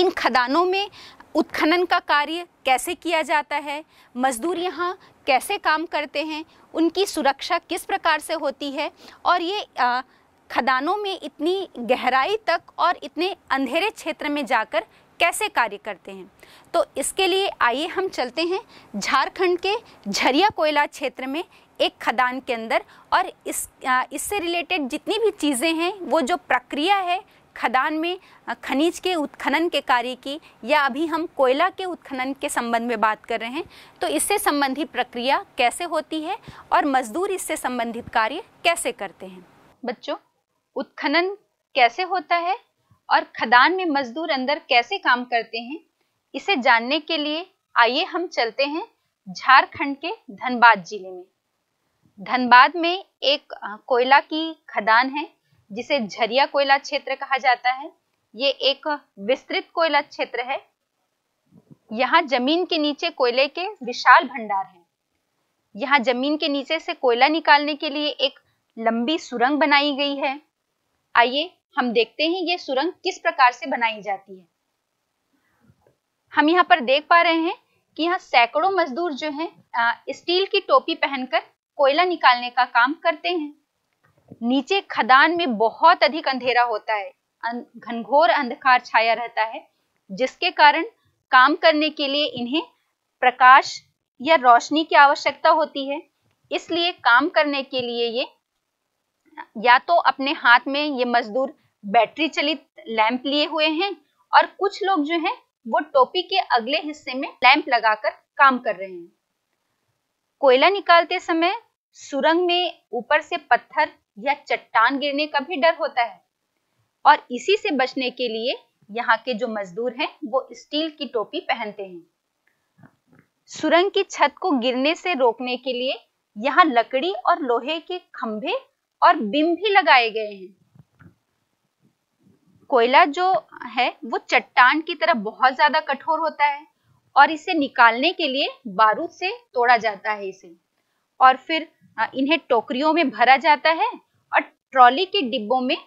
इन खदानों में उत्खनन का कार्य कैसे किया जाता है मजदूर यहाँ कैसे काम करते हैं उनकी सुरक्षा किस प्रकार से होती है और ये आ, खदानों में इतनी गहराई तक और इतने अंधेरे क्षेत्र में जाकर कैसे कार्य करते हैं तो इसके लिए आइए हम चलते हैं झारखंड के झरिया कोयला क्षेत्र में एक खदान के अंदर और इस इससे रिलेटेड जितनी भी चीज़ें हैं वो जो प्रक्रिया है खदान में खनिज के उत्खनन के कार्य की या अभी हम कोयला के उत्खनन के संबंध में बात कर रहे हैं तो इससे संबंधित प्रक्रिया कैसे होती है और मजदूर इससे संबंधित कार्य कैसे करते हैं बच्चों उत्खनन कैसे होता है और खदान में मजदूर अंदर कैसे काम करते हैं इसे जानने के लिए आइए हम चलते हैं झारखंड के धनबाद जिले में धनबाद में एक कोयला की खदान है जिसे झरिया कोयला क्षेत्र कहा जाता है ये एक विस्तृत कोयला क्षेत्र है यहाँ जमीन के नीचे कोयले के विशाल भंडार हैं यहाँ जमीन के नीचे से कोयला निकालने के लिए एक लंबी सुरंग बनाई गई है आइए हम देखते हैं ये सुरंग किस प्रकार से बनाई जाती है हम यहाँ पर देख पा रहे हैं कि यहाँ सैकड़ों मजदूर जो हैं स्टील की टोपी पहनकर कोयला निकालने का काम करते हैं नीचे खदान में बहुत अधिक अंधेरा होता है अं, घनघोर अंधकार छाया रहता है जिसके कारण काम करने के लिए इन्हें प्रकाश या रोशनी की आवश्यकता होती है इसलिए काम करने के लिए ये या तो अपने हाथ में ये मजदूर बैटरी चलित लैंप लिए हुए हैं और कुछ लोग जो हैं वो टोपी के अगले हिस्से में लैंप लगाकर काम कर रहे हैं कोयला निकालते समय सुरंग में ऊपर से पत्थर या चट्टान गिरने का भी डर होता है और इसी से बचने के लिए यहाँ के जो मजदूर हैं वो स्टील की टोपी पहनते हैं सुरंग की छत को गिरने से रोकने के लिए यहाँ लकड़ी और लोहे के खंभे और बिम भी लगाए गए हैं कोयला जो है वो चट्टान की तरह बहुत ज्यादा कठोर होता है और इसे निकालने के लिए बारूद से तोड़ा जाता है इसे और फिर हाँ, इन्हें टोकरियों में भरा जाता है और ट्रॉली के डिब्बों में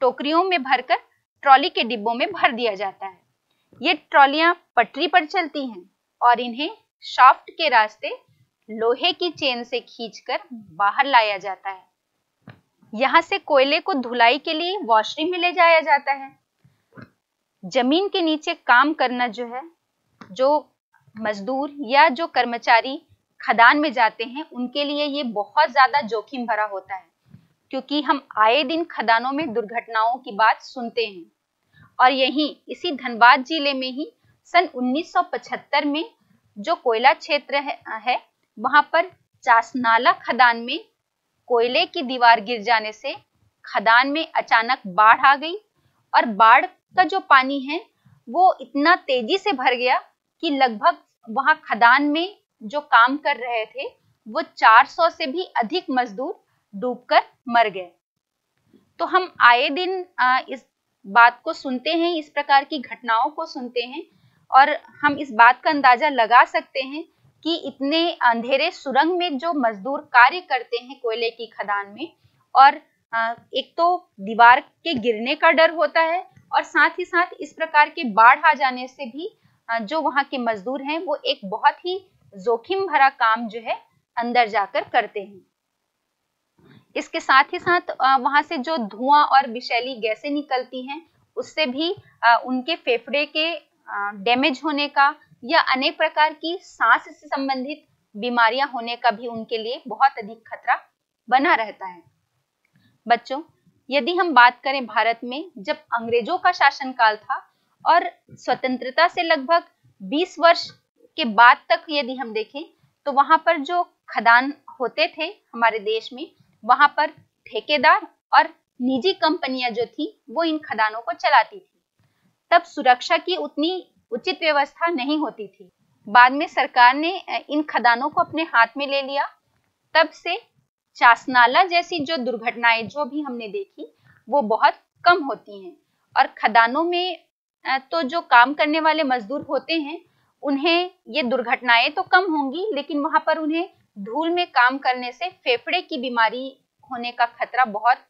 टोकरियों में भरकर ट्रॉली के डिब्बों में भर दिया जाता है ये ट्रॉलियां पटरी पर चलती हैं और इन्हें शाफ्ट के रास्ते लोहे की चेन से खींचकर बाहर लाया जाता है यहां से कोयले को धुलाई के लिए वॉशरूम में ले जाया जाता है जमीन के नीचे काम करना जो है जो मजदूर या जो कर्मचारी खदान में जाते हैं उनके लिए ये बहुत ज्यादा जोखिम भरा होता है क्योंकि हम आए दिन खदानों में दुर्घटनाओं की बात सुनते हैं और यही इसी धनबाद जिले में ही सन 1975 में जो कोयला क्षेत्र है, है वहां पर चासनाला खदान में कोयले की दीवार गिर जाने से खदान में अचानक बाढ़ आ गई और बाढ़ का जो पानी है वो इतना तेजी से भर गया कि लगभग वहां खदान में जो काम कर रहे थे वो 400 से भी अधिक मजदूर डूबकर मर गए तो हम आए दिन इस बात को सुनते हैं इस प्रकार की घटनाओं को सुनते हैं और हम इस बात का अंदाजा लगा सकते हैं कि इतने अंधेरे सुरंग में जो मजदूर कार्य करते हैं कोयले की खदान में और एक तो दीवार के गिरने का डर होता है और साथ ही साथ इस प्रकार के बाढ़ आ जाने से भी जो वहाँ के मजदूर हैं वो एक बहुत ही जोखिम भरा काम जो है अंदर जाकर करते हैं इसके साथ ही साथ वहां से जो धुआं और विशैली गैसें निकलती हैं उससे भी उनके फेफड़े के डैमेज होने का या अनेक प्रकार की सांस से संबंधित बीमारियां होने का भी उनके लिए बहुत अधिक खतरा बना रहता है बच्चों यदि हम बात करें भारत में जब अंग्रेजों का शासनकाल था और स्वतंत्रता से लगभग 20 वर्ष के बाद तक यदि हम देखें तो वहां पर जो खदान होते थे हमारे देश में वहां पर ठेकेदार और निजी कंपनियां जो थी वो इन खदानों को चलाती थी तब सुरक्षा की उतनी उचित व्यवस्था नहीं होती थी बाद में सरकार ने इन खदानों को अपने हाथ में ले लिया तब से चासनाला जैसी जो दुर्घटनाएं जो भी हमने देखी वो बहुत कम होती हैं और खदानों में तो जो काम करने वाले मजदूर होते हैं उन्हें ये दुर्घटनाएं तो कम होंगी लेकिन वहां पर उन्हें धूल में काम करने से फेफड़े की बीमारी होने का खतरा बहुत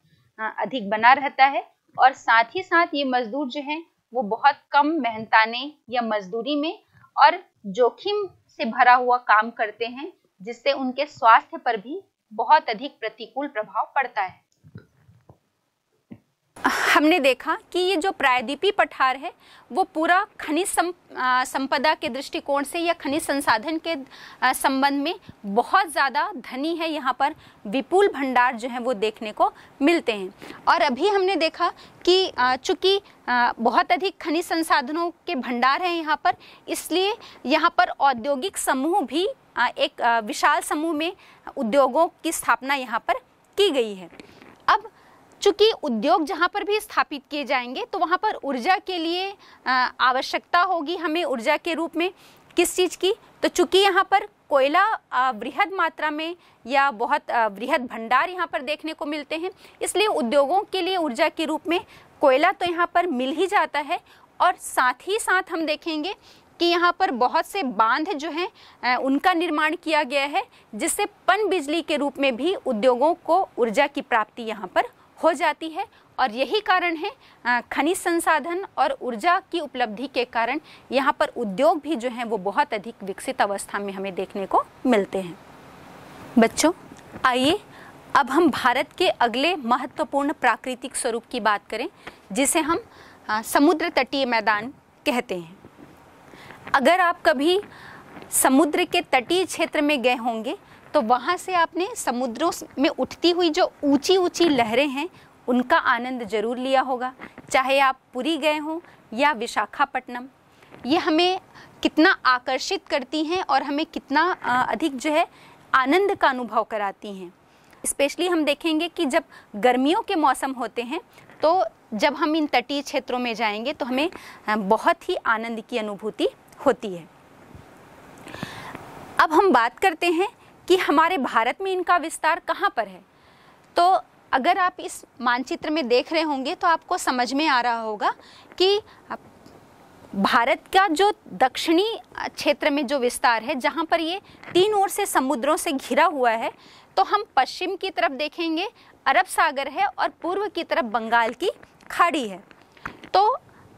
अधिक बना रहता है और साथ ही साथ ये मजदूर जो हैं वो बहुत कम मेहनताने या मजदूरी में और जोखिम से भरा हुआ काम करते हैं जिससे उनके स्वास्थ्य पर भी बहुत अधिक प्रतिकूल प्रभाव पड़ता है हमने देखा कि ये जो प्रायद्वीपी पठार है वो पूरा खनिज संपदा के दृष्टिकोण से या खनिज संसाधन के संबंध में बहुत ज़्यादा धनी है यहाँ पर विपुल भंडार जो है वो देखने को मिलते हैं और अभी हमने देखा कि चूँकि बहुत अधिक खनिज संसाधनों के भंडार हैं यहाँ पर इसलिए यहाँ पर औद्योगिक समूह भी एक विशाल समूह में उद्योगों की स्थापना यहाँ पर की गई है चूँकि उद्योग जहाँ पर भी स्थापित किए जाएंगे तो वहाँ पर ऊर्जा के लिए आवश्यकता होगी हमें ऊर्जा के रूप में किस चीज़ की तो चूँकि यहाँ पर कोयला वृहद मात्रा में या बहुत वृहद भंडार यहाँ पर देखने को मिलते हैं इसलिए उद्योगों के लिए ऊर्जा के रूप में कोयला तो यहाँ पर मिल ही जाता है और साथ ही साथ हम देखेंगे कि यहाँ पर बहुत से बांध जो हैं उनका निर्माण किया गया है जिससे पन बिजली के रूप में भी उद्योगों को ऊर्जा की प्राप्ति यहाँ पर हो जाती है और यही कारण है खनिज संसाधन और ऊर्जा की उपलब्धि के कारण यहाँ पर उद्योग भी जो हैं वो बहुत अधिक विकसित अवस्था में हमें देखने को मिलते हैं बच्चों आइए अब हम भारत के अगले महत्वपूर्ण प्राकृतिक स्वरूप की बात करें जिसे हम समुद्र तटीय मैदान कहते हैं अगर आप कभी समुद्र के तटीय क्षेत्र में गए होंगे तो वहाँ से आपने समुद्रों में उठती हुई जो ऊंची ऊंची लहरें हैं उनका आनंद जरूर लिया होगा चाहे आप पुरी गए हों या विशाखापट्टनम ये हमें कितना आकर्षित करती हैं और हमें कितना अधिक जो है आनंद का अनुभव कराती हैं स्पेशली हम देखेंगे कि जब गर्मियों के मौसम होते हैं तो जब हम इन तटीय क्षेत्रों में जाएंगे तो हमें बहुत ही आनंद की अनुभूति होती है अब हम बात करते हैं कि हमारे भारत में इनका विस्तार कहाँ पर है तो अगर आप इस मानचित्र में देख रहे होंगे तो आपको समझ में आ रहा होगा कि भारत का जो दक्षिणी क्षेत्र में जो विस्तार है जहाँ पर ये तीन ओर से समुद्रों से घिरा हुआ है तो हम पश्चिम की तरफ देखेंगे अरब सागर है और पूर्व की तरफ बंगाल की खाड़ी है तो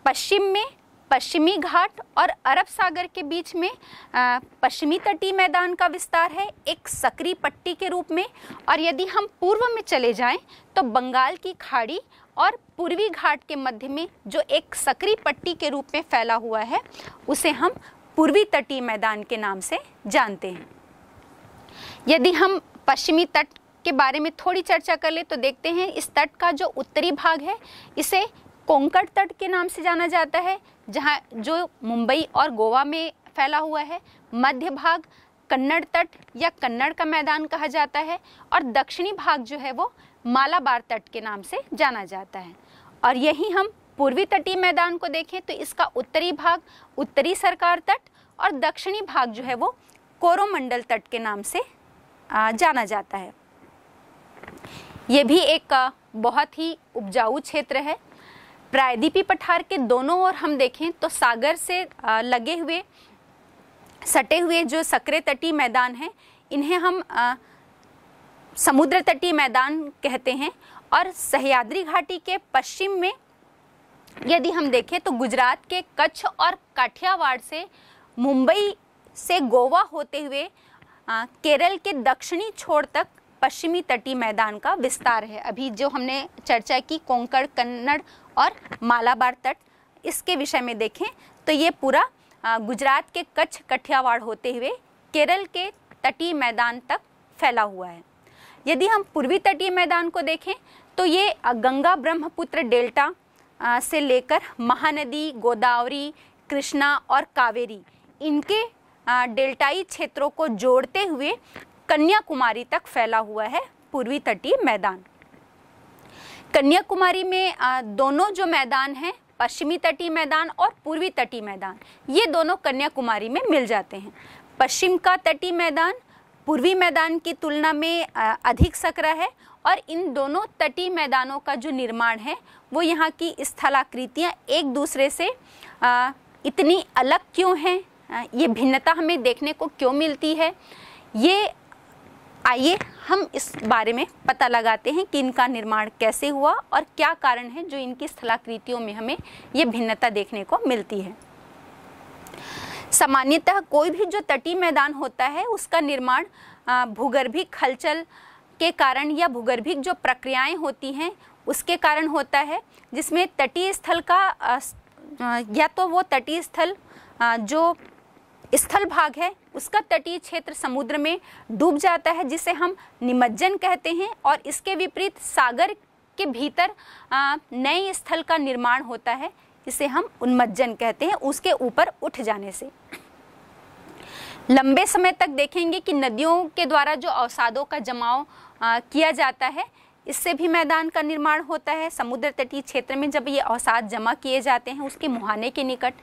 पश्चिम में पश्चिमी घाट और अरब सागर के बीच में पश्चिमी तटीय मैदान का विस्तार है एक सक्रिय पट्टी के रूप में और यदि हम पूर्व में चले जाएं तो बंगाल की खाड़ी और पूर्वी घाट के मध्य में जो एक सक्रिय पट्टी के रूप में फैला हुआ है उसे हम पूर्वी तटीय मैदान के नाम से जानते हैं यदि हम पश्चिमी तट के बारे में थोड़ी चर्चा कर ले तो देखते हैं इस तट का जो उत्तरी भाग है इसे कोंकण तट के नाम से जाना जाता है जहाँ जो मुंबई और गोवा में फैला हुआ है मध्य भाग कन्नड़ तट या कन्नड़ का मैदान कहा जाता है और दक्षिणी भाग जो है वो मालाबार तट के नाम से जाना जाता है और यही हम पूर्वी तटीय मैदान को देखें तो इसका उत्तरी भाग उत्तरी सरकार तट और दक्षिणी भाग जो है वो कोरोमंडल तट के नाम से जाना जाता है ये भी एक बहुत ही उपजाऊ क्षेत्र है प्रायद्वीपी पठार के दोनों ओर हम देखें तो सागर से लगे हुए सटे हुए जो सक्रे तटीय मैदान हैं इन्हें हम समुद्र तटीय मैदान कहते हैं और सहयाद्री घाटी के पश्चिम में यदि हम देखें तो गुजरात के कच्छ और काठियावाड़ से मुंबई से गोवा होते हुए आ, केरल के दक्षिणी छोर तक पश्चिमी तटीय मैदान का विस्तार है अभी जो हमने चर्चा की कोंकण कन्नड़ और मालाबार तट इसके विषय में देखें तो ये पूरा गुजरात के कच्छ कठियावाड़ होते हुए केरल के तटीय मैदान तक फैला हुआ है यदि हम पूर्वी तटीय मैदान को देखें तो ये गंगा ब्रह्मपुत्र डेल्टा से लेकर महानदी गोदावरी कृष्णा और कावेरी इनके डेल्टाई क्षेत्रों को जोड़ते हुए कन्याकुमारी तक फैला हुआ है पूर्वी तटीय मैदान कन्याकुमारी में दोनों जो मैदान हैं पश्चिमी तटीय मैदान और पूर्वी तटीय मैदान ये दोनों कन्याकुमारी में मिल जाते हैं पश्चिम का तटीय मैदान पूर्वी मैदान की तुलना में अधिक सकरा है और इन दोनों तटीय मैदानों का जो निर्माण है वो यहाँ की स्थलाकृतियाँ एक दूसरे से इतनी अलग क्यों हैं ये भिन्नता हमें देखने को क्यों मिलती है ये आइए हम इस बारे में पता लगाते हैं कि इनका निर्माण कैसे हुआ और क्या कारण है जो इनकी स्थलाकृतियों में हमें ये भिन्नता देखने को मिलती है सामान्यतः कोई भी जो तटीय मैदान होता है उसका निर्माण भूगर्भिक खलचल के कारण या भूगर्भिक जो प्रक्रियाएं होती हैं उसके कारण होता है जिसमें तटीय स्थल का या तो वो तटीय स्थल जो स्थल भाग है उसका तटीय क्षेत्र समुद्र में डूब जाता है जिसे हम निमज्जन कहते हैं और इसके विपरीत सागर के भीतर नए स्थल का निर्माण होता है इसे हम उन्मज्जन कहते हैं उसके ऊपर उठ जाने से लंबे समय तक देखेंगे कि नदियों के द्वारा जो अवसादों का जमाव किया जाता है इससे भी मैदान का निर्माण होता है समुद्र तटीय क्षेत्र में जब ये अवसाद जमा किए जाते हैं उसके मुहाने के निकट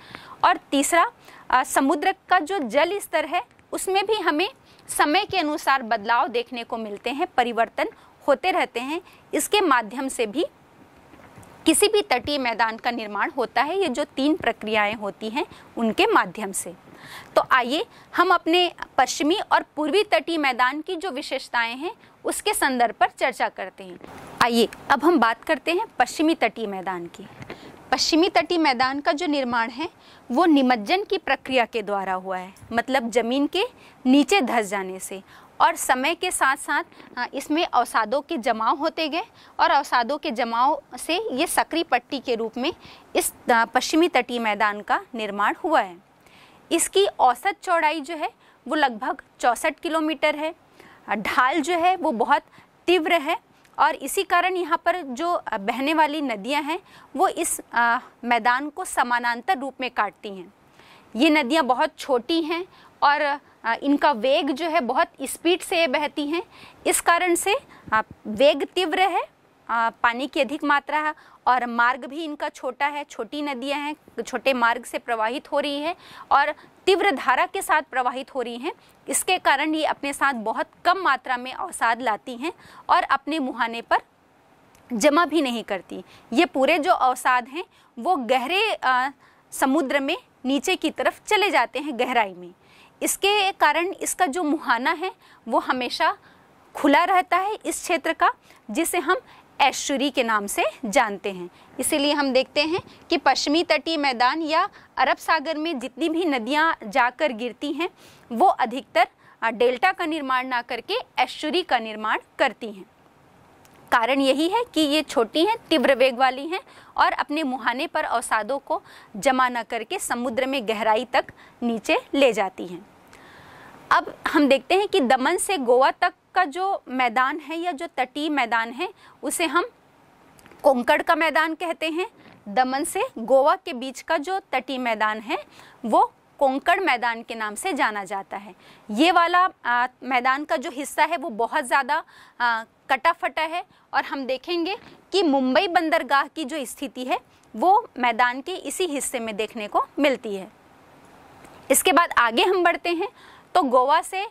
और तीसरा आ, समुद्र का जो जल स्तर है उसमें भी हमें समय के अनुसार बदलाव देखने को मिलते हैं परिवर्तन होते रहते हैं इसके माध्यम से भी किसी भी तटीय मैदान का निर्माण होता है ये जो तीन प्रक्रियाएं होती हैं उनके माध्यम से तो आइए हम अपने पश्चिमी और पूर्वी तटीय मैदान की जो विशेषताएं हैं उसके संदर्भ पर चर्चा करते हैं आइए अब हम बात करते हैं पश्चिमी तटीय मैदान की पश्चिमी तटीय मैदान का जो निर्माण है वो निमज्जन की प्रक्रिया के द्वारा हुआ है मतलब ज़मीन के नीचे धस जाने से और समय के साथ साथ इसमें अवसादों के जमाव होते गए और अवसादों के जमाव से ये सक्रिय पट्टी के रूप में इस पश्चिमी तटीय मैदान का निर्माण हुआ है इसकी औसत चौड़ाई जो है वो लगभग चौंसठ किलोमीटर है ढाल जो है वो बहुत तीव्र है और इसी कारण यहाँ पर जो बहने वाली नदियाँ हैं वो इस आ, मैदान को समानांतर रूप में काटती हैं ये नदियाँ बहुत छोटी हैं और आ, इनका वेग जो है बहुत स्पीड से ये बहती हैं इस कारण से आ, वेग तीव्र है पानी की अधिक मात्रा है और मार्ग भी इनका छोटा है छोटी नदियां हैं छोटे मार्ग से प्रवाहित हो रही हैं और तीव्र धारा के साथ प्रवाहित हो रही हैं इसके कारण ये अपने साथ बहुत कम मात्रा में अवसाद लाती हैं और अपने मुहाने पर जमा भी नहीं करती ये पूरे जो अवसाद हैं वो गहरे आ, समुद्र में नीचे की तरफ चले जाते हैं गहराई में इसके कारण इसका जो मुहाना है वो हमेशा खुला रहता है इस क्षेत्र का जिसे हम ऐश्वरी के नाम से जानते हैं इसीलिए हम देखते हैं कि पश्चिमी तटीय मैदान या अरब सागर में जितनी भी नदियाँ जाकर गिरती हैं वो अधिकतर डेल्टा का निर्माण ना करके ऐश्वरी का निर्माण करती हैं कारण यही है कि ये छोटी हैं तीव्र वेग वाली हैं और अपने मुहाने पर अवसादों को जमा न करके समुद्र में गहराई तक नीचे ले जाती हैं अब हम देखते हैं कि दमन से गोवा तक का जो मैदान है या जो तटीय मैदान है उसे हम कोंकण का मैदान कहते हैं दमन से गोवा के बीच का जो तटीय मैदान है वो कोंकण मैदान के नाम से जाना जाता है ये वाला आ, मैदान का जो हिस्सा है वो बहुत ज़्यादा कटा फटा है और हम देखेंगे कि मुंबई बंदरगाह की जो स्थिति है वो मैदान के इसी हिस्से में देखने को मिलती है इसके बाद आगे हम बढ़ते हैं तो गोवा से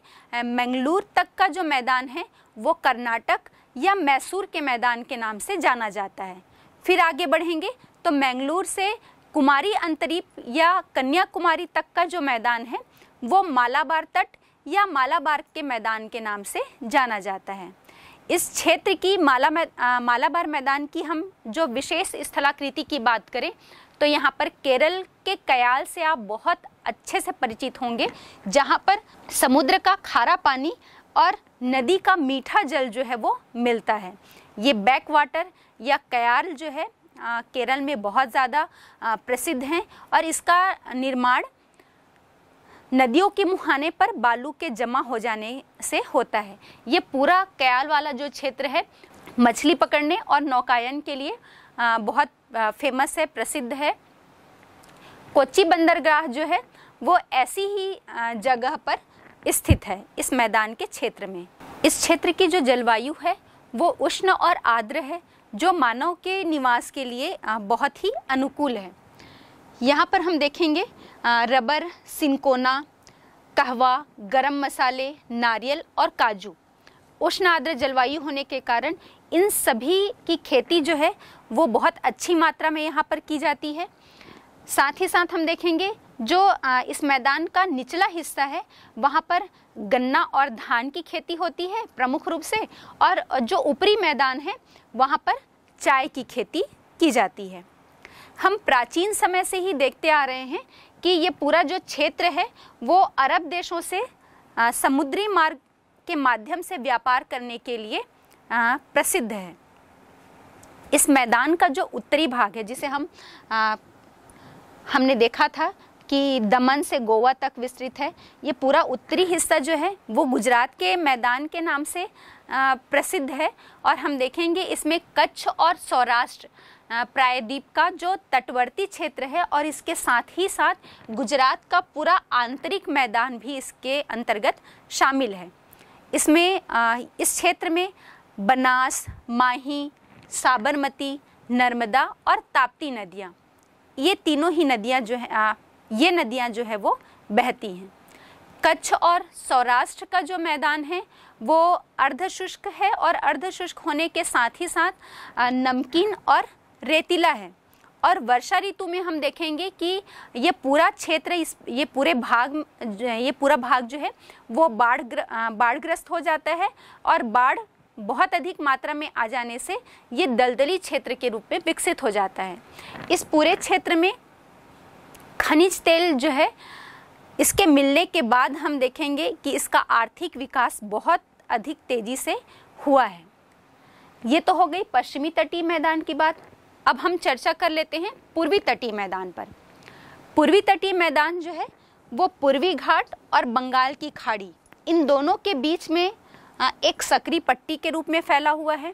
मंगलूर तक का जो मैदान है वो कर्नाटक या मैसूर के मैदान के नाम से जाना जाता है फिर आगे बढ़ेंगे तो मैंगलोर से कुमारी अंतरीप या कन्याकुमारी तक का जो मैदान है वो मालाबार तट या मालाबार के मैदान के नाम से जाना जाता है इस क्षेत्र की माला मै, आ, मालाबार मैदान की हम जो विशेष स्थलाकृति की बात करें तो यहाँ पर केरल के कयाल से आप बहुत अच्छे से परिचित होंगे जहाँ पर समुद्र का खारा पानी और नदी का मीठा जल जो है वो मिलता है ये बैक वाटर या कयाल जो है आ, केरल में बहुत ज़्यादा प्रसिद्ध हैं और इसका निर्माण नदियों के मुहाने पर बालू के जमा हो जाने से होता है ये पूरा कयाल वाला जो क्षेत्र है मछली पकड़ने और नौकायन के लिए आ, बहुत आ, फेमस है प्रसिद्ध है कोची बंदरगाह जो है वो ऐसी ही जगह पर स्थित है इस मैदान के क्षेत्र में इस क्षेत्र की जो जलवायु है वो उष्ण और आर्द्र है जो मानव के निवास के लिए बहुत ही अनुकूल है यहाँ पर हम देखेंगे रबर सिंकोना कहवा गरम मसाले नारियल और काजू उष्ण आर्द्र जलवायु होने के कारण इन सभी की खेती जो है वो बहुत अच्छी मात्रा में यहाँ पर की जाती है साथ ही साथ हम देखेंगे जो इस मैदान का निचला हिस्सा है वहाँ पर गन्ना और धान की खेती होती है प्रमुख रूप से और जो ऊपरी मैदान है वहाँ पर चाय की खेती की जाती है हम प्राचीन समय से ही देखते आ रहे हैं कि ये पूरा जो क्षेत्र है वो अरब देशों से समुद्री मार्ग के माध्यम से व्यापार करने के लिए प्रसिद्ध है इस मैदान का जो उत्तरी भाग है जिसे हम आ, हमने देखा था कि दमन से गोवा तक विस्तृत है ये पूरा उत्तरी हिस्सा जो है वो गुजरात के मैदान के नाम से प्रसिद्ध है और हम देखेंगे इसमें कच्छ और सौराष्ट्र प्रायद्वीप का जो तटवर्ती क्षेत्र है और इसके साथ ही साथ गुजरात का पूरा आंतरिक मैदान भी इसके अंतर्गत शामिल है इसमें इस क्षेत्र में बनास माही साबरमती नर्मदा और ताप्ती नदियाँ ये तीनों ही नदियाँ जो हैं ये नदियाँ जो है वो बहती हैं कच्छ और सौराष्ट्र का जो मैदान है वो अर्धशुष्क है और अर्धशुष्क होने के साथ ही साथ नमकीन और रेतीला है और वर्षा ऋतु में हम देखेंगे कि ये पूरा क्षेत्र इस ये पूरे भाग ये पूरा भाग जो है वो बाढ़ बाढ़ग्रस्त हो जाता है और बाढ़ बहुत अधिक मात्रा में आ जाने से ये दलदली क्षेत्र के रूप में विकसित हो जाता है इस पूरे क्षेत्र में खनिज तेल जो है इसके मिलने के बाद हम देखेंगे कि इसका आर्थिक विकास बहुत अधिक तेज़ी से हुआ है ये तो हो गई पश्चिमी तटीय मैदान की बात अब हम चर्चा कर लेते हैं पूर्वी तटीय मैदान पर पूर्वी तटीय मैदान जो है वो पूर्वी घाट और बंगाल की खाड़ी इन दोनों के बीच में एक सक्रिय पट्टी के रूप में फैला हुआ है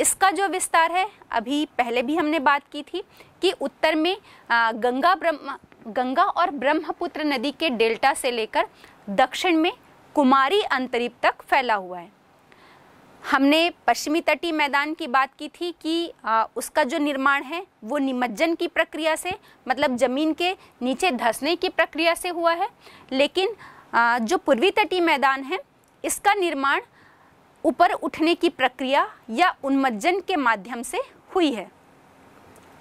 इसका जो विस्तार है अभी पहले भी हमने बात की थी कि उत्तर में गंगा ब्रह्म गंगा और ब्रह्मपुत्र नदी के डेल्टा से लेकर दक्षिण में कुमारी अंतरिप तक फैला हुआ है हमने पश्चिमी तटीय मैदान की बात की थी कि उसका जो निर्माण है वो निमज्जन की प्रक्रिया से मतलब ज़मीन के नीचे धंसने की प्रक्रिया से हुआ है लेकिन जो पूर्वी तटीय मैदान है इसका निर्माण ऊपर उठने की प्रक्रिया या उन्मज्जन के माध्यम से हुई है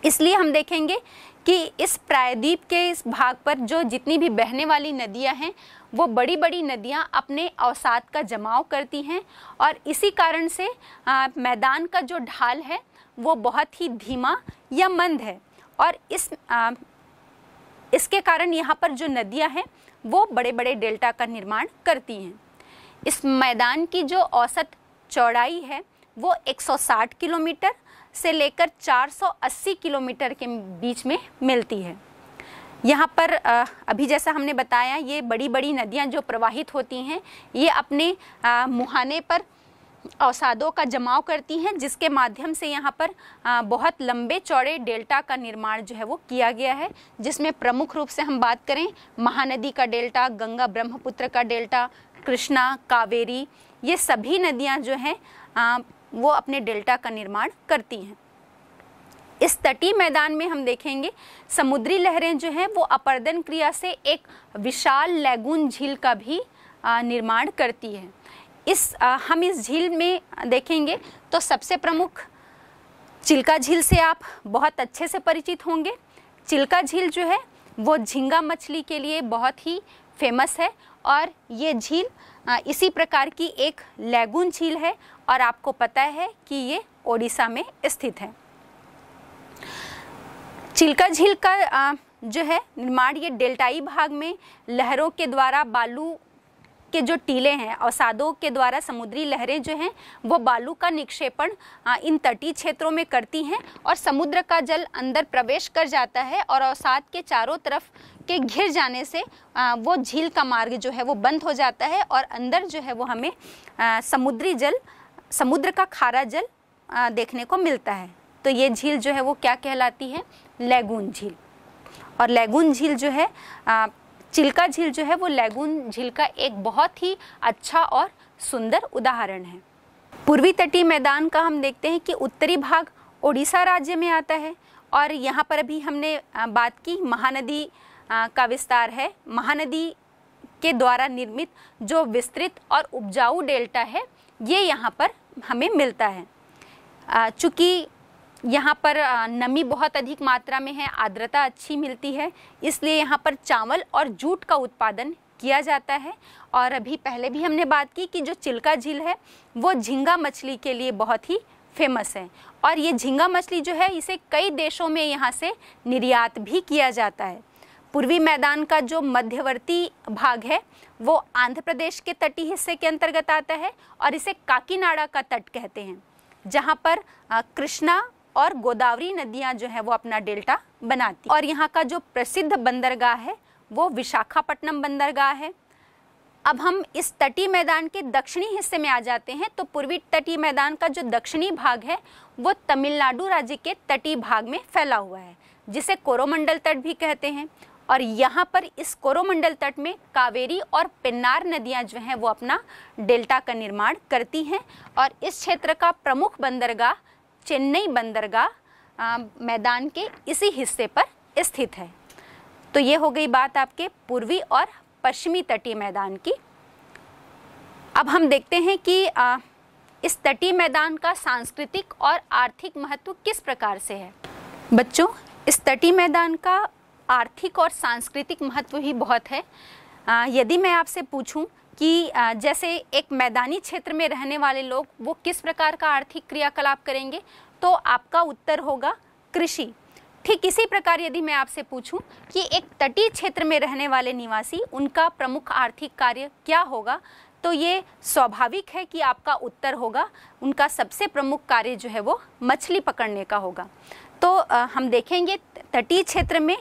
इसलिए हम देखेंगे कि इस प्रायद्वीप के इस भाग पर जो जितनी भी बहने वाली नदियां हैं वो बड़ी बड़ी नदियां अपने अवसाद का जमाव करती हैं और इसी कारण से आ, मैदान का जो ढाल है वो बहुत ही धीमा या मंद है और इस आ, इसके कारण यहाँ पर जो नदियाँ हैं वो बड़े बड़े डेल्टा का निर्माण करती हैं इस मैदान की जो औसत चौड़ाई है वो 160 किलोमीटर से लेकर 480 किलोमीटर के बीच में मिलती है यहाँ पर अभी जैसा हमने बताया ये बड़ी बड़ी नदियाँ जो प्रवाहित होती हैं ये अपने मुहाने पर अवसादों का जमाव करती हैं जिसके माध्यम से यहाँ पर बहुत लंबे चौड़े डेल्टा का निर्माण जो है वो किया गया है जिसमें प्रमुख रूप से हम बात करें महानदी का डेल्टा गंगा ब्रह्मपुत्र का डेल्टा कृष्णा कावेरी ये सभी नदियाँ जो हैं वो अपने डेल्टा का निर्माण करती हैं इस तटीय मैदान में हम देखेंगे समुद्री लहरें जो हैं वो अपर्दन क्रिया से एक विशाल लैगून झील का भी निर्माण करती है इस आ, हम इस झील में देखेंगे तो सबसे प्रमुख चिल्का झील से आप बहुत अच्छे से परिचित होंगे चिल्का झील जो है वो झींगा मछली के लिए बहुत ही फेमस है और ये झील इसी प्रकार की एक लैगुन झील है और आपको पता है कि ये ओडिशा में स्थित है चिल्का झील का जो है निर्माण ये डेल्टाई भाग में लहरों के द्वारा बालू के जो टीले हैं अवसादों के द्वारा समुद्री लहरें जो हैं वो बालू का निक्षेपण इन तटीय क्षेत्रों में करती हैं और समुद्र का जल अंदर प्रवेश कर जाता है और अवसाद के चारों तरफ के घिर जाने से वो झील का मार्ग जो है वो बंद हो जाता है और अंदर जो है वो हमें समुद्री जल समुद्र का खारा जल देखने को मिलता है तो ये झील जो है वो क्या कहलाती है लैगून झील और लैगून झील जो है चिल्का झील जो है वो लैगून झील का एक बहुत ही अच्छा और सुंदर उदाहरण है पूर्वी तटीय मैदान का हम देखते हैं कि उत्तरी भाग ओडिशा राज्य में आता है और यहाँ पर अभी हमने बात की महानदी का विस्तार है महानदी के द्वारा निर्मित जो विस्तृत और उपजाऊ डेल्टा है ये यहाँ पर हमें मिलता है चूँकि यहाँ पर नमी बहुत अधिक मात्रा में है आर्द्रता अच्छी मिलती है इसलिए यहाँ पर चावल और जूट का उत्पादन किया जाता है और अभी पहले भी हमने बात की कि जो चिल्का झील है वो झींगा मछली के लिए बहुत ही फेमस है और ये झींगा मछली जो है इसे कई देशों में यहाँ से निर्यात भी किया जाता है पूर्वी मैदान का जो मध्यवर्ती भाग है वो आंध्र प्रदेश के तटीय हिस्से के अंतर्गत आता है और इसे काकीनाड़ा का तट कहते हैं जहाँ पर कृष्णा और गोदावरी नदियाँ जो है वो अपना डेल्टा बनाती हैं और यहाँ का जो प्रसिद्ध बंदरगाह है वो विशाखापट्टनम बंदरगाह है अब हम इस तटीय मैदान के दक्षिणी हिस्से में आ जाते हैं तो पूर्वी तटीय मैदान का जो दक्षिणी भाग है वो तमिलनाडु राज्य के तटीय भाग में फैला हुआ है जिसे कोरोमंडल तट भी कहते हैं और यहाँ पर इस कोरोमंडल तट में कावेरी और पिन्नार नदियाँ जो हैं वो अपना डेल्टा का निर्माण करती हैं और इस क्षेत्र का प्रमुख बंदरगाह चेन्नई बंदरगाह मैदान के इसी हिस्से पर स्थित है तो ये हो गई बात आपके पूर्वी और पश्चिमी तटीय मैदान की अब हम देखते हैं कि आ, इस तटीय मैदान का सांस्कृतिक और आर्थिक महत्व किस प्रकार से है बच्चों इस तटीय मैदान का आर्थिक और सांस्कृतिक महत्व ही बहुत है यदि मैं आपसे पूछूं कि जैसे एक मैदानी क्षेत्र में रहने वाले लोग वो किस प्रकार का आर्थिक क्रियाकलाप करेंगे तो आपका उत्तर होगा कृषि ठीक इसी प्रकार यदि मैं आपसे पूछूं कि एक तटीय क्षेत्र में रहने वाले निवासी उनका प्रमुख आर्थिक कार्य क्या होगा तो ये स्वाभाविक है कि आपका उत्तर होगा उनका सबसे प्रमुख कार्य जो है वो मछली पकड़ने का होगा तो हम देखेंगे तटीय क्षेत्र में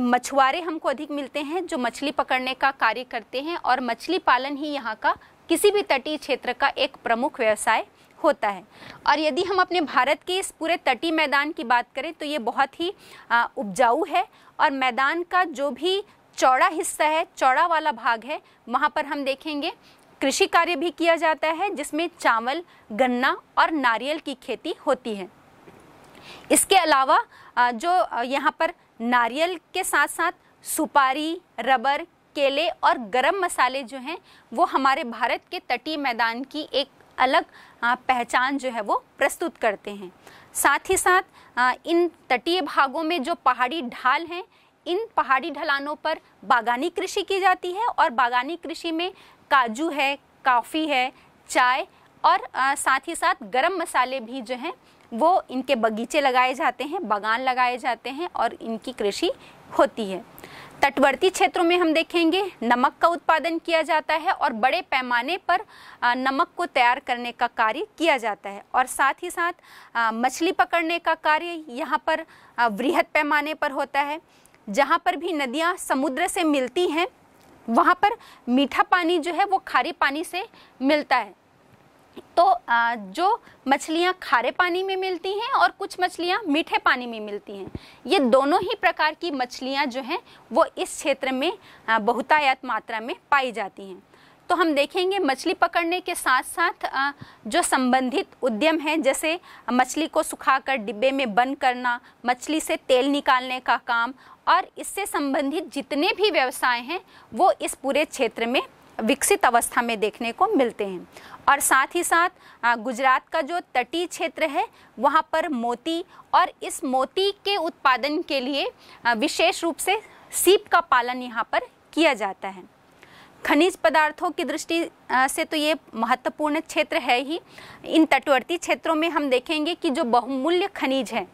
मछुआरे हमको अधिक मिलते हैं जो मछली पकड़ने का कार्य करते हैं और मछली पालन ही यहाँ का किसी भी तटीय क्षेत्र का एक प्रमुख व्यवसाय होता है और यदि हम अपने भारत के इस पूरे तटीय मैदान की बात करें तो ये बहुत ही उपजाऊ है और मैदान का जो भी चौड़ा हिस्सा है चौड़ा वाला भाग है वहाँ पर हम देखेंगे कृषि कार्य भी किया जाता है जिसमें चावल गन्ना और नारियल की खेती होती है इसके अलावा जो यहाँ पर नारियल के साथ साथ सुपारी रबर केले और गरम मसाले जो हैं वो हमारे भारत के तटीय मैदान की एक अलग पहचान जो है वो प्रस्तुत करते हैं साथ ही साथ इन तटीय भागों में जो पहाड़ी ढाल हैं इन पहाड़ी ढलानों पर बागानी कृषि की जाती है और बागानी कृषि में काजू है काफ़ी है चाय और साथ ही साथ गरम मसाले भी जो हैं वो इनके बगीचे लगाए जाते हैं बागान लगाए जाते हैं और इनकी कृषि होती है तटवर्ती क्षेत्रों में हम देखेंगे नमक का उत्पादन किया जाता है और बड़े पैमाने पर नमक को तैयार करने का कार्य किया जाता है और साथ ही साथ मछली पकड़ने का कार्य यहाँ पर वृहद पैमाने पर होता है जहाँ पर भी नदियाँ समुद्र से मिलती हैं वहाँ पर मीठा पानी जो है वो खारे पानी से मिलता है तो जो मछलियाँ खारे पानी में मिलती हैं और कुछ मछलियाँ मीठे पानी में मिलती हैं ये दोनों ही प्रकार की मछलियाँ जो हैं वो इस क्षेत्र में बहुतायात मात्रा में पाई जाती हैं तो हम देखेंगे मछली पकड़ने के साथ साथ जो संबंधित उद्यम है जैसे मछली को सुखाकर डिब्बे में बंद करना मछली से तेल निकालने का काम और इससे संबंधित जितने भी व्यवसाय हैं वो इस पूरे क्षेत्र में विकसित अवस्था में देखने को मिलते हैं और साथ ही साथ गुजरात का जो तटीय क्षेत्र है वहाँ पर मोती और इस मोती के उत्पादन के लिए विशेष रूप से सीप का पालन यहाँ पर किया जाता है खनिज पदार्थों की दृष्टि से तो ये महत्वपूर्ण क्षेत्र है ही इन तटवर्ती क्षेत्रों में हम देखेंगे कि जो बहुमूल्य खनिज हैं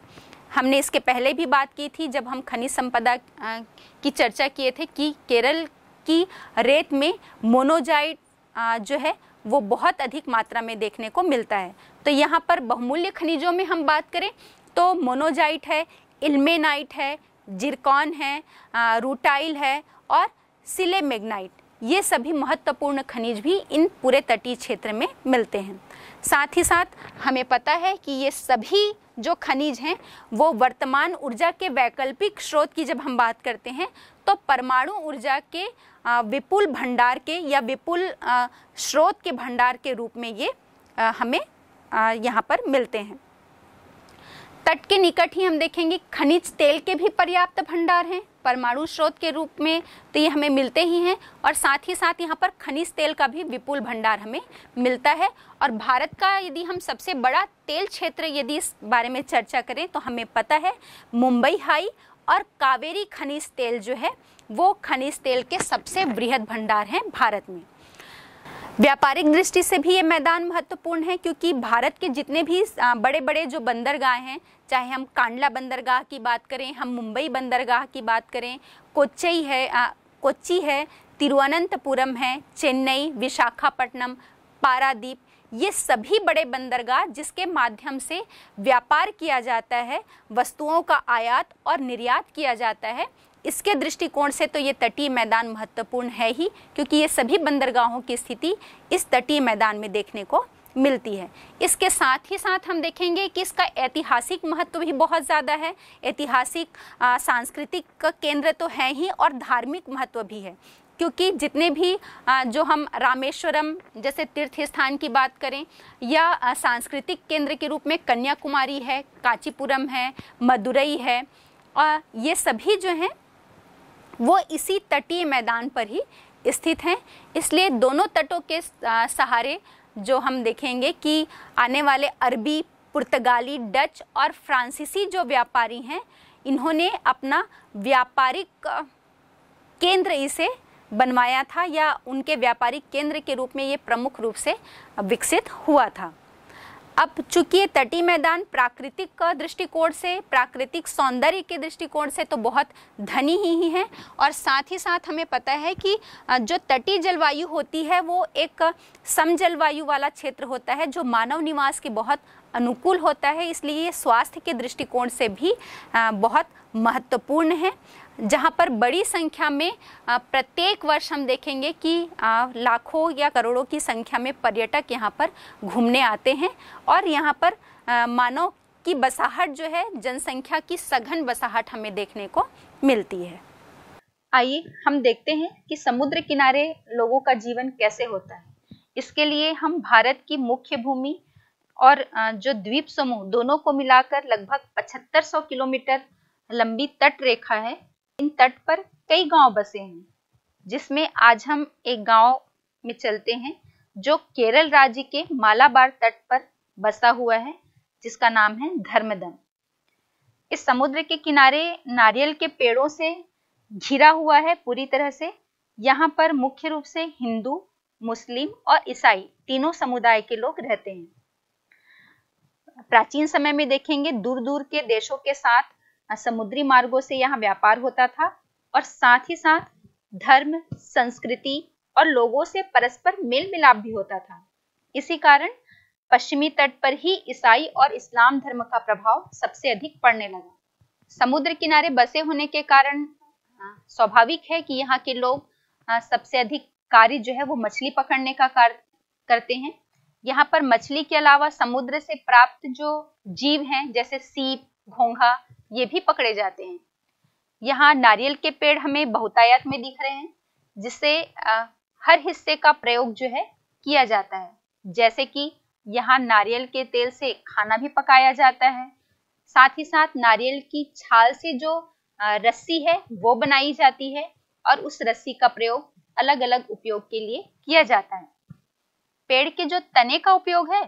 हमने इसके पहले भी बात की थी जब हम खनिज संपदा की चर्चा किए थे कि केरल की रेत में मोनोजाइट जो है वो बहुत अधिक मात्रा में देखने को मिलता है तो यहाँ पर बहुमूल्य खनिजों में हम बात करें तो मोनोजाइट है इल्मेनाइट है जिरकॉन है रूटाइल है और सिले मैग्नाइट ये सभी महत्वपूर्ण खनिज भी इन पूरे तटीय क्षेत्र में मिलते हैं साथ ही साथ हमें पता है कि ये सभी जो खनिज हैं वो वर्तमान ऊर्जा के वैकल्पिक स्रोत की जब हम बात करते हैं तो परमाणु ऊर्जा के विपुल भंडार के या विपुल स्रोत के भंडार के रूप में ये हमें यहाँ पर मिलते हैं तट के निकट ही हम देखेंगे खनिज तेल के भी पर्याप्त भंडार हैं परमाणु स्रोत के रूप में तो ये हमें मिलते ही हैं और साथ ही साथ यहाँ पर खनिज तेल का भी विपुल भंडार हमें मिलता है और भारत का यदि हम सबसे बड़ा तेल क्षेत्र यदि इस बारे में चर्चा करें तो हमें पता है मुंबई हाई और कावेरी खनिज तेल जो है वो खनिज तेल के सबसे बृहद भंडार हैं भारत में व्यापारिक दृष्टि से भी ये मैदान महत्वपूर्ण है क्योंकि भारत के जितने भी बड़े बड़े जो बंदरगाह हैं चाहे हम कांडला बंदरगाह की बात करें हम मुंबई बंदरगाह की बात करें कोच्चई है आ, है तिरुवनंतपुरम है चेन्नई विशाखापट्टनम पारादीप ये सभी बड़े बंदरगाह जिसके माध्यम से व्यापार किया जाता है वस्तुओं का आयात और निर्यात किया जाता है इसके दृष्टिकोण से तो ये तटीय मैदान महत्वपूर्ण है ही क्योंकि ये सभी बंदरगाहों की स्थिति इस तटीय मैदान में देखने को मिलती है इसके साथ ही साथ हम देखेंगे कि इसका ऐतिहासिक महत्व भी बहुत ज़्यादा है ऐतिहासिक सांस्कृतिक केंद्र तो है ही और धार्मिक महत्व भी है क्योंकि जितने भी जो हम रामेश्वरम जैसे तीर्थ स्थान की बात करें या सांस्कृतिक केंद्र के रूप में कन्याकुमारी है कांचीपुरम है मदुरई है और ये सभी जो हैं वो इसी तटीय मैदान पर ही स्थित हैं इसलिए दोनों तटों के सहारे जो हम देखेंगे कि आने वाले अरबी पुर्तगाली डच और फ्रांसीसी जो व्यापारी हैं इन्होंने अपना व्यापारिक केंद्र इसे बनवाया था या उनके व्यापारिक केंद्र के रूप में ये प्रमुख रूप से विकसित हुआ था अब चूंकि ये तटीय मैदान प्राकृतिक दृष्टिकोण से प्राकृतिक सौंदर्य के दृष्टिकोण से तो बहुत धनी ही, ही है और साथ ही साथ हमें पता है कि जो तटीय जलवायु होती है वो एक सम जलवायु वाला क्षेत्र होता है जो मानव निवास के बहुत अनुकूल होता है इसलिए ये स्वास्थ्य के दृष्टिकोण से भी बहुत महत्वपूर्ण है जहां पर बड़ी संख्या में प्रत्येक वर्ष हम देखेंगे कि लाखों या करोड़ों की संख्या में पर्यटक यहाँ पर घूमने आते हैं और यहाँ पर मानव की बसाहट जो है जनसंख्या की सघन बसाहट हमें देखने को मिलती है आइए हम देखते हैं कि समुद्र किनारे लोगों का जीवन कैसे होता है इसके लिए हम भारत की मुख्य भूमि और जो द्वीप समूह दोनों को मिलाकर लगभग 7500 किलोमीटर लंबी तट रेखा है इन तट पर कई गांव बसे हैं जिसमें आज हम एक गांव में चलते हैं जो केरल राज्य के मालाबार तट पर बसा हुआ है जिसका नाम है धर्मदन इस समुद्र के किनारे नारियल के पेड़ों से घिरा हुआ है पूरी तरह से यहाँ पर मुख्य रूप से हिंदू मुस्लिम और ईसाई तीनों समुदाय के लोग रहते हैं प्राचीन समय में देखेंगे दूर दूर के देशों के साथ समुद्री मार्गों से यहाँ व्यापार होता था और साथ ही साथ धर्म संस्कृति और लोगों से परस्पर मेल मिलाप भी होता था इसी कारण पश्चिमी तट पर ही ईसाई और इस्लाम धर्म का प्रभाव सबसे अधिक पड़ने लगा समुद्र किनारे बसे होने के कारण हाँ, स्वाभाविक है कि यहाँ के लोग हाँ, सबसे अधिक कार्य जो है वो मछली पकड़ने का कार्य करते हैं यहाँ पर मछली के अलावा समुद्र से प्राप्त जो जीव हैं जैसे सीप घोंघा ये भी पकड़े जाते हैं यहाँ नारियल के पेड़ हमें बहुतायात में दिख रहे हैं जिससे हर हिस्से का प्रयोग जो है किया जाता है जैसे कि यहाँ नारियल के तेल से खाना भी पकाया जाता है साथ ही साथ नारियल की छाल से जो रस्सी है वो बनाई जाती है और उस रस्सी का प्रयोग अलग अलग उपयोग के लिए किया जाता है पेड़ के जो तने का उपयोग है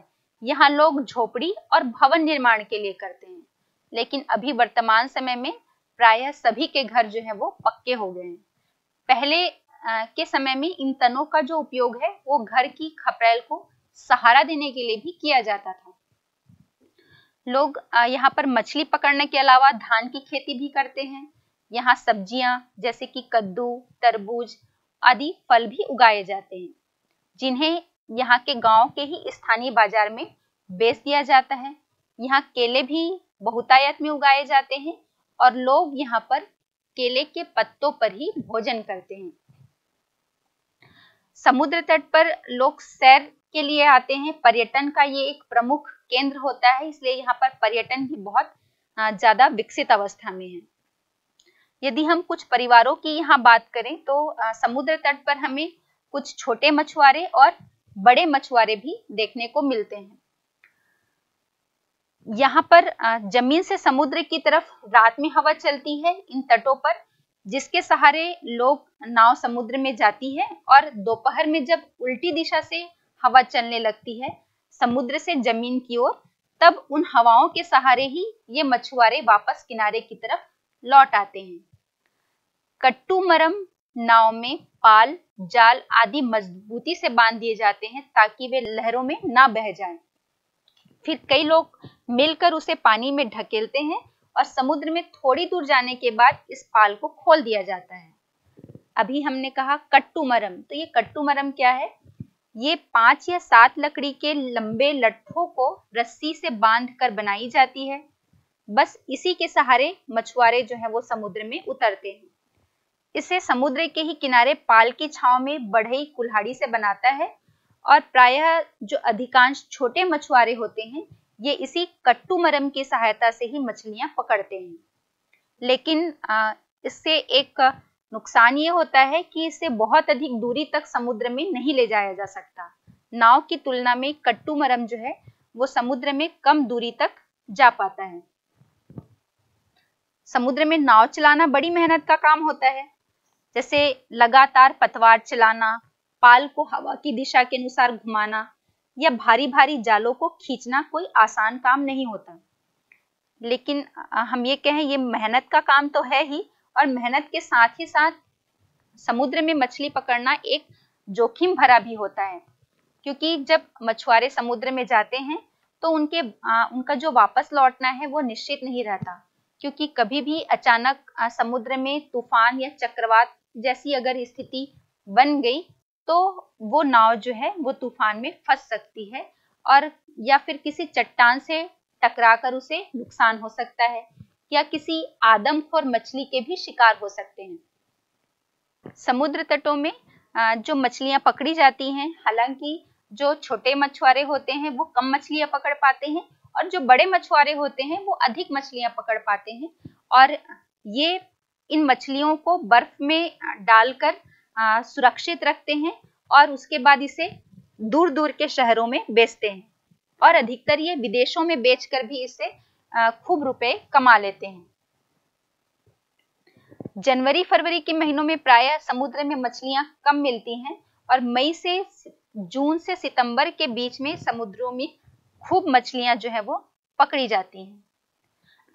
यहाँ लोग झोपड़ी और भवन निर्माण के लिए करते हैं लेकिन अभी वर्तमान समय में प्रायः सभी के घर जो है वो पक्के हो गए हैं पहले आ, के समय में इन तनों का जो उपयोग है वो घर की खपरेल को सहारा देने के लिए भी किया जाता था लोग यहाँ पर मछली पकड़ने के अलावा धान की खेती भी करते हैं यहाँ सब्जियां जैसे कि कद्दू तरबूज आदि फल भी उगाए जाते हैं जिन्हें यहाँ के गांव के ही स्थानीय बाजार में बेच दिया जाता है यहाँ केले भी बहुतायत में उगाए जाते हैं और लोग यहाँ पर केले के पत्तों पर ही भोजन करते हैं समुद्र तट पर लोग सैर के लिए आते हैं पर्यटन का ये एक प्रमुख केंद्र होता है इसलिए यहाँ पर पर्यटन भी बहुत ज्यादा विकसित अवस्था में है यदि हम कुछ परिवारों की यहाँ बात करें तो समुद्र तट पर हमें कुछ छोटे मछुआरे और बड़े मछुआरे भी देखने को मिलते हैं यहाँ पर जमीन से समुद्र की तरफ रात में हवा चलती है इन तटों पर जिसके सहारे लोग नाव समुद्र में जाती है और दोपहर में जब उल्टी दिशा से हवा चलने लगती है समुद्र से जमीन की ओर तब उन हवाओं के सहारे ही ये मछुआरे वापस किनारे की तरफ लौट आते हैं कट्टू मरम नाव में पाल जाल आदि मजबूती से बांध दिए जाते हैं ताकि वे लहरों में ना बह जाएं। फिर कई लोग मिलकर उसे पानी में ढकेलते हैं और समुद्र में थोड़ी दूर जाने के बाद इस पाल को खोल दिया जाता है अभी हमने कहा कट्टू मरम तो ये कट्टू मरम क्या है ये पांच या सात लकड़ी के लंबे लट्ठों को रस्सी से बांध कर बनाई जाती है बस इसी के सहारे मछुआरे जो है वो समुद्र में उतरते हैं इसे समुद्र के ही किनारे पाल की छाव में बढ़ई कुल्हाड़ी से बनाता है और प्रायः जो अधिकांश छोटे मछुआरे होते हैं ये इसी कट्टू मरम की सहायता से ही मछलियां पकड़ते हैं लेकिन इससे एक नुकसान ये होता है कि इसे बहुत अधिक दूरी तक समुद्र में नहीं ले जाया जा सकता नाव की तुलना में कट्टू मरम जो है वो समुद्र में कम दूरी तक जा पाता है समुद्र में नाव चलाना बड़ी मेहनत का काम होता है जैसे लगातार पतवार चलाना पाल को हवा की दिशा के अनुसार घुमाना या भारी भारी जालों को खींचना कोई आसान काम नहीं होता लेकिन हम ये कहें ये मेहनत का काम तो है ही और मेहनत के साथ ही साथ समुद्र में मछली पकड़ना एक जोखिम भरा भी होता है क्योंकि जब मछुआरे समुद्र में जाते हैं तो उनके आ, उनका जो वापस लौटना है वो निश्चित नहीं रहता क्योंकि कभी भी अचानक आ, समुद्र में तूफान या चक्रवात जैसी अगर स्थिति बन गई तो वो नाव जो है वो तूफान में फंस सकती है और या फिर किसी चट्टान से टकरा कर उसे नुकसान हो सकता है या किसी आदमखोर मछली के भी शिकार हो सकते हैं समुद्र तटों में जो मछलियां पकड़ी जाती हैं हालांकि जो छोटे मछुआरे होते हैं वो कम मछलियां पकड़ पाते हैं और जो बड़े मछुआरे होते हैं वो अधिक मछलियां पकड़ पाते हैं और ये इन मछलियों को बर्फ में डालकर आ, सुरक्षित रखते हैं और उसके बाद इसे दूर दूर के शहरों में बेचते हैं और अधिकतर ये विदेशों में बेचकर भी इसे खूब रुपए कमा लेते हैं जनवरी फरवरी के महीनों में प्रायः समुद्र में मछलियां कम मिलती हैं और मई से जून से सितंबर के बीच में समुद्रों में खूब मछलियां जो है वो पकड़ी जाती हैं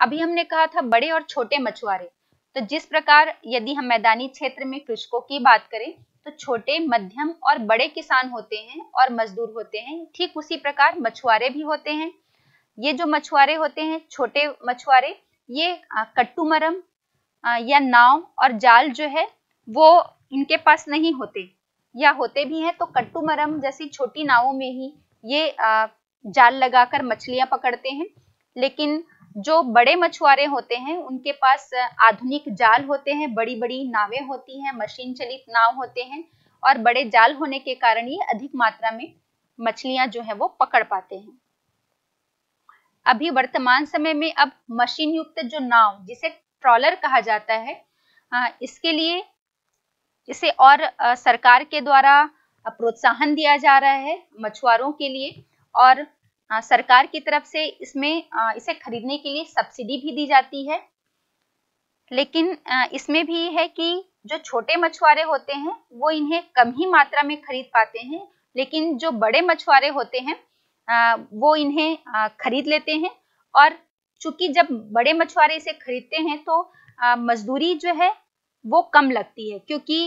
अभी हमने कहा था बड़े और छोटे मछुआरे तो जिस प्रकार यदि हम मैदानी क्षेत्र में कृषकों की बात करें तो छोटे मध्यम और बड़े किसान होते हैं और मजदूर होते हैं ठीक उसी प्रकार मछुआरे भी होते हैं ये जो मछुआरे होते हैं छोटे मछुआरे ये कट्टू मरम या नाव और जाल जो है वो इनके पास नहीं होते या होते भी हैं तो कट्टू मरम जैसी छोटी नावों में ही ये जाल लगाकर मछलियां पकड़ते हैं लेकिन जो बड़े मछुआरे होते हैं उनके पास आधुनिक जाल होते हैं बड़ी बड़ी नावें होती हैं मशीन चलित नाव होते हैं और बड़े जाल होने के कारण ये अधिक मात्रा में मछलियां जो है वो पकड़ पाते हैं अभी वर्तमान समय में अब मशीन युक्त जो नाव जिसे ट्रॉलर कहा जाता है इसके लिए इसे और सरकार के द्वारा प्रोत्साहन दिया जा रहा है मछुआरों के लिए और सरकार की तरफ से इसमें इसे खरीदने के लिए सब्सिडी भी दी जाती है लेकिन इसमें भी है कि जो छोटे मछुआरे होते हैं वो इन्हें कम ही मात्रा में खरीद पाते हैं लेकिन जो बड़े मछुआरे होते हैं वो इन्हें खरीद लेते हैं और चूंकि जब बड़े मछुआरे इसे खरीदते हैं तो मजदूरी जो है वो कम लगती है क्योंकि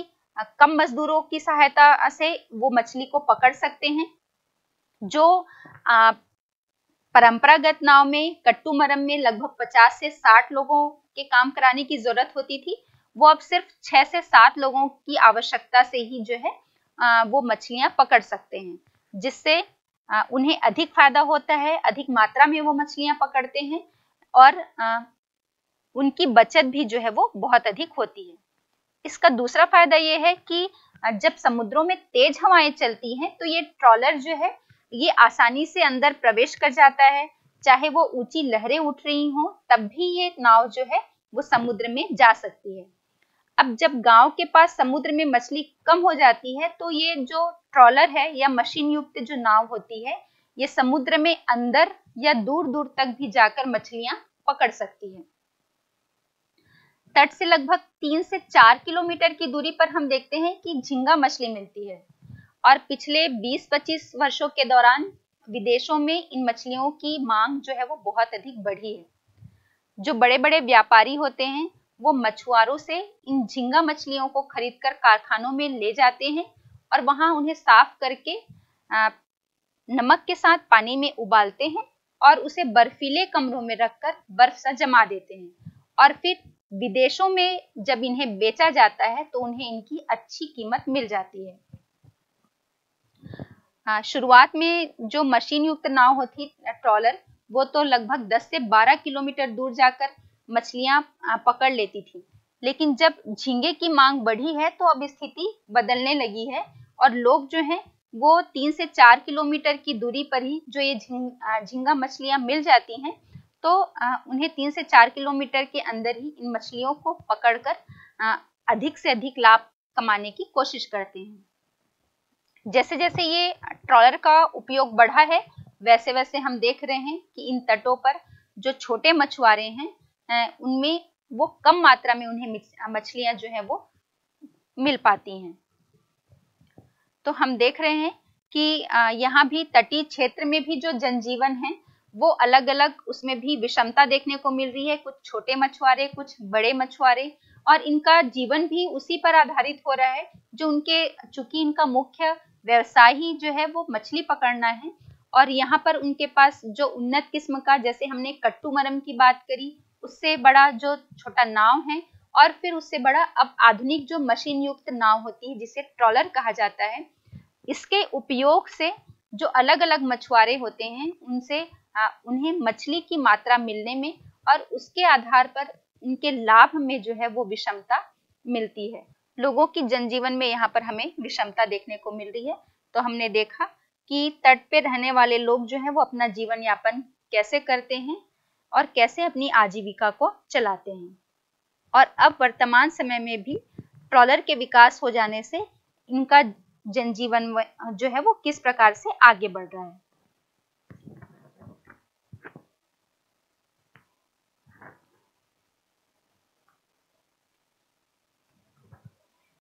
कम मजदूरों की सहायता से वो मछली को पकड़ सकते हैं जो परंपरागत नाव में कट्टू मरम में लगभग 50 से 60 लोगों के काम कराने की जरूरत होती थी वो अब सिर्फ 6 से 7 लोगों की आवश्यकता से ही जो है वो मछलियां पकड़ सकते हैं जिससे उन्हें अधिक फायदा होता है अधिक मात्रा में वो मछलियां पकड़ते हैं और उनकी बचत भी जो है वो बहुत अधिक होती है इसका दूसरा फायदा ये है कि जब समुद्रों में तेज हवाएं चलती हैं तो ये ट्रॉलर जो है ये आसानी से अंदर प्रवेश कर जाता है चाहे वो ऊंची लहरें उठ रही हों तब भी ये नाव जो है वो समुद्र में जा सकती है अब जब गांव के पास समुद्र में मछली कम हो जाती है तो ये जो ट्रॉलर है या मशीन युक्त जो नाव होती है ये समुद्र में अंदर या दूर दूर तक भी जाकर मछलियां पकड़ सकती है तट से लगभग तीन से चार किलोमीटर की दूरी पर हम देखते हैं कि झींगा मछली मिलती है और पिछले 20-25 वर्षों के दौरान विदेशों में इन मछलियों की मांग जो है वो बहुत अधिक बढ़ी है जो बड़े बड़े व्यापारी होते हैं वो मछुआरों से इन झींगा मछलियों को खरीदकर कारखानों में ले जाते हैं और वहां उन्हें साफ करके नमक के साथ पानी में उबालते हैं और उसे बर्फीले कमरों में रखकर बर्फ सा जमा देते हैं और फिर विदेशों में जब इन्हें बेचा जाता है तो उन्हें इनकी अच्छी कीमत मिल जाती है हाँ, शुरुआत में जो मशीन युक्त नाव होती ट्रॉलर वो तो लगभग 10 से 12 किलोमीटर दूर जाकर मछलियां पकड़ लेती थी लेकिन जब झींगे की मांग बढ़ी है तो अब स्थिति बदलने लगी है और लोग जो हैं वो तीन से चार किलोमीटर की दूरी पर ही जो ये झींगा मछलियां मिल जाती हैं तो उन्हें तीन से चार किलोमीटर के अंदर ही इन मछलियों को पकड़कर अधिक से अधिक लाभ कमाने की कोशिश करते हैं जैसे जैसे ये ट्रॉलर का उपयोग बढ़ा है वैसे वैसे हम देख रहे हैं कि इन तटों पर जो छोटे मछुआरे हैं उनमें वो कम मात्रा में उन्हें मछलियां जो है वो मिल पाती हैं तो हम देख रहे हैं कि यहाँ भी तटीय क्षेत्र में भी जो जनजीवन है वो अलग अलग उसमें भी विषमता देखने को मिल रही है कुछ छोटे मछुआरे कुछ बड़े मछुआरे और इनका जीवन भी उसी पर आधारित हो रहा है जो उनके चूंकि इनका मुख्य व्यवसायी जो है वो मछली पकड़ना है और यहाँ पर उनके पास जो उन्नत किस्म का जैसे हमने कट्टू मरम की बात करी उससे बड़ा जो छोटा नाव है और फिर उससे बड़ा अब आधुनिक जो मशीन युक्त नाव होती है जिसे ट्रॉलर कहा जाता है इसके उपयोग से जो अलग अलग मछुआरे होते हैं उनसे आ, उन्हें मछली की मात्रा मिलने में और उसके आधार पर उनके लाभ में जो है वो विषमता मिलती है लोगों की जनजीवन में यहाँ पर हमें विषमता देखने को मिल रही है तो हमने देखा कि तट पे रहने वाले लोग जो हैं वो अपना जीवन यापन कैसे करते हैं और कैसे अपनी आजीविका को चलाते हैं और अब वर्तमान समय में भी ट्रॉलर के विकास हो जाने से इनका जनजीवन जो है वो किस प्रकार से आगे बढ़ रहा है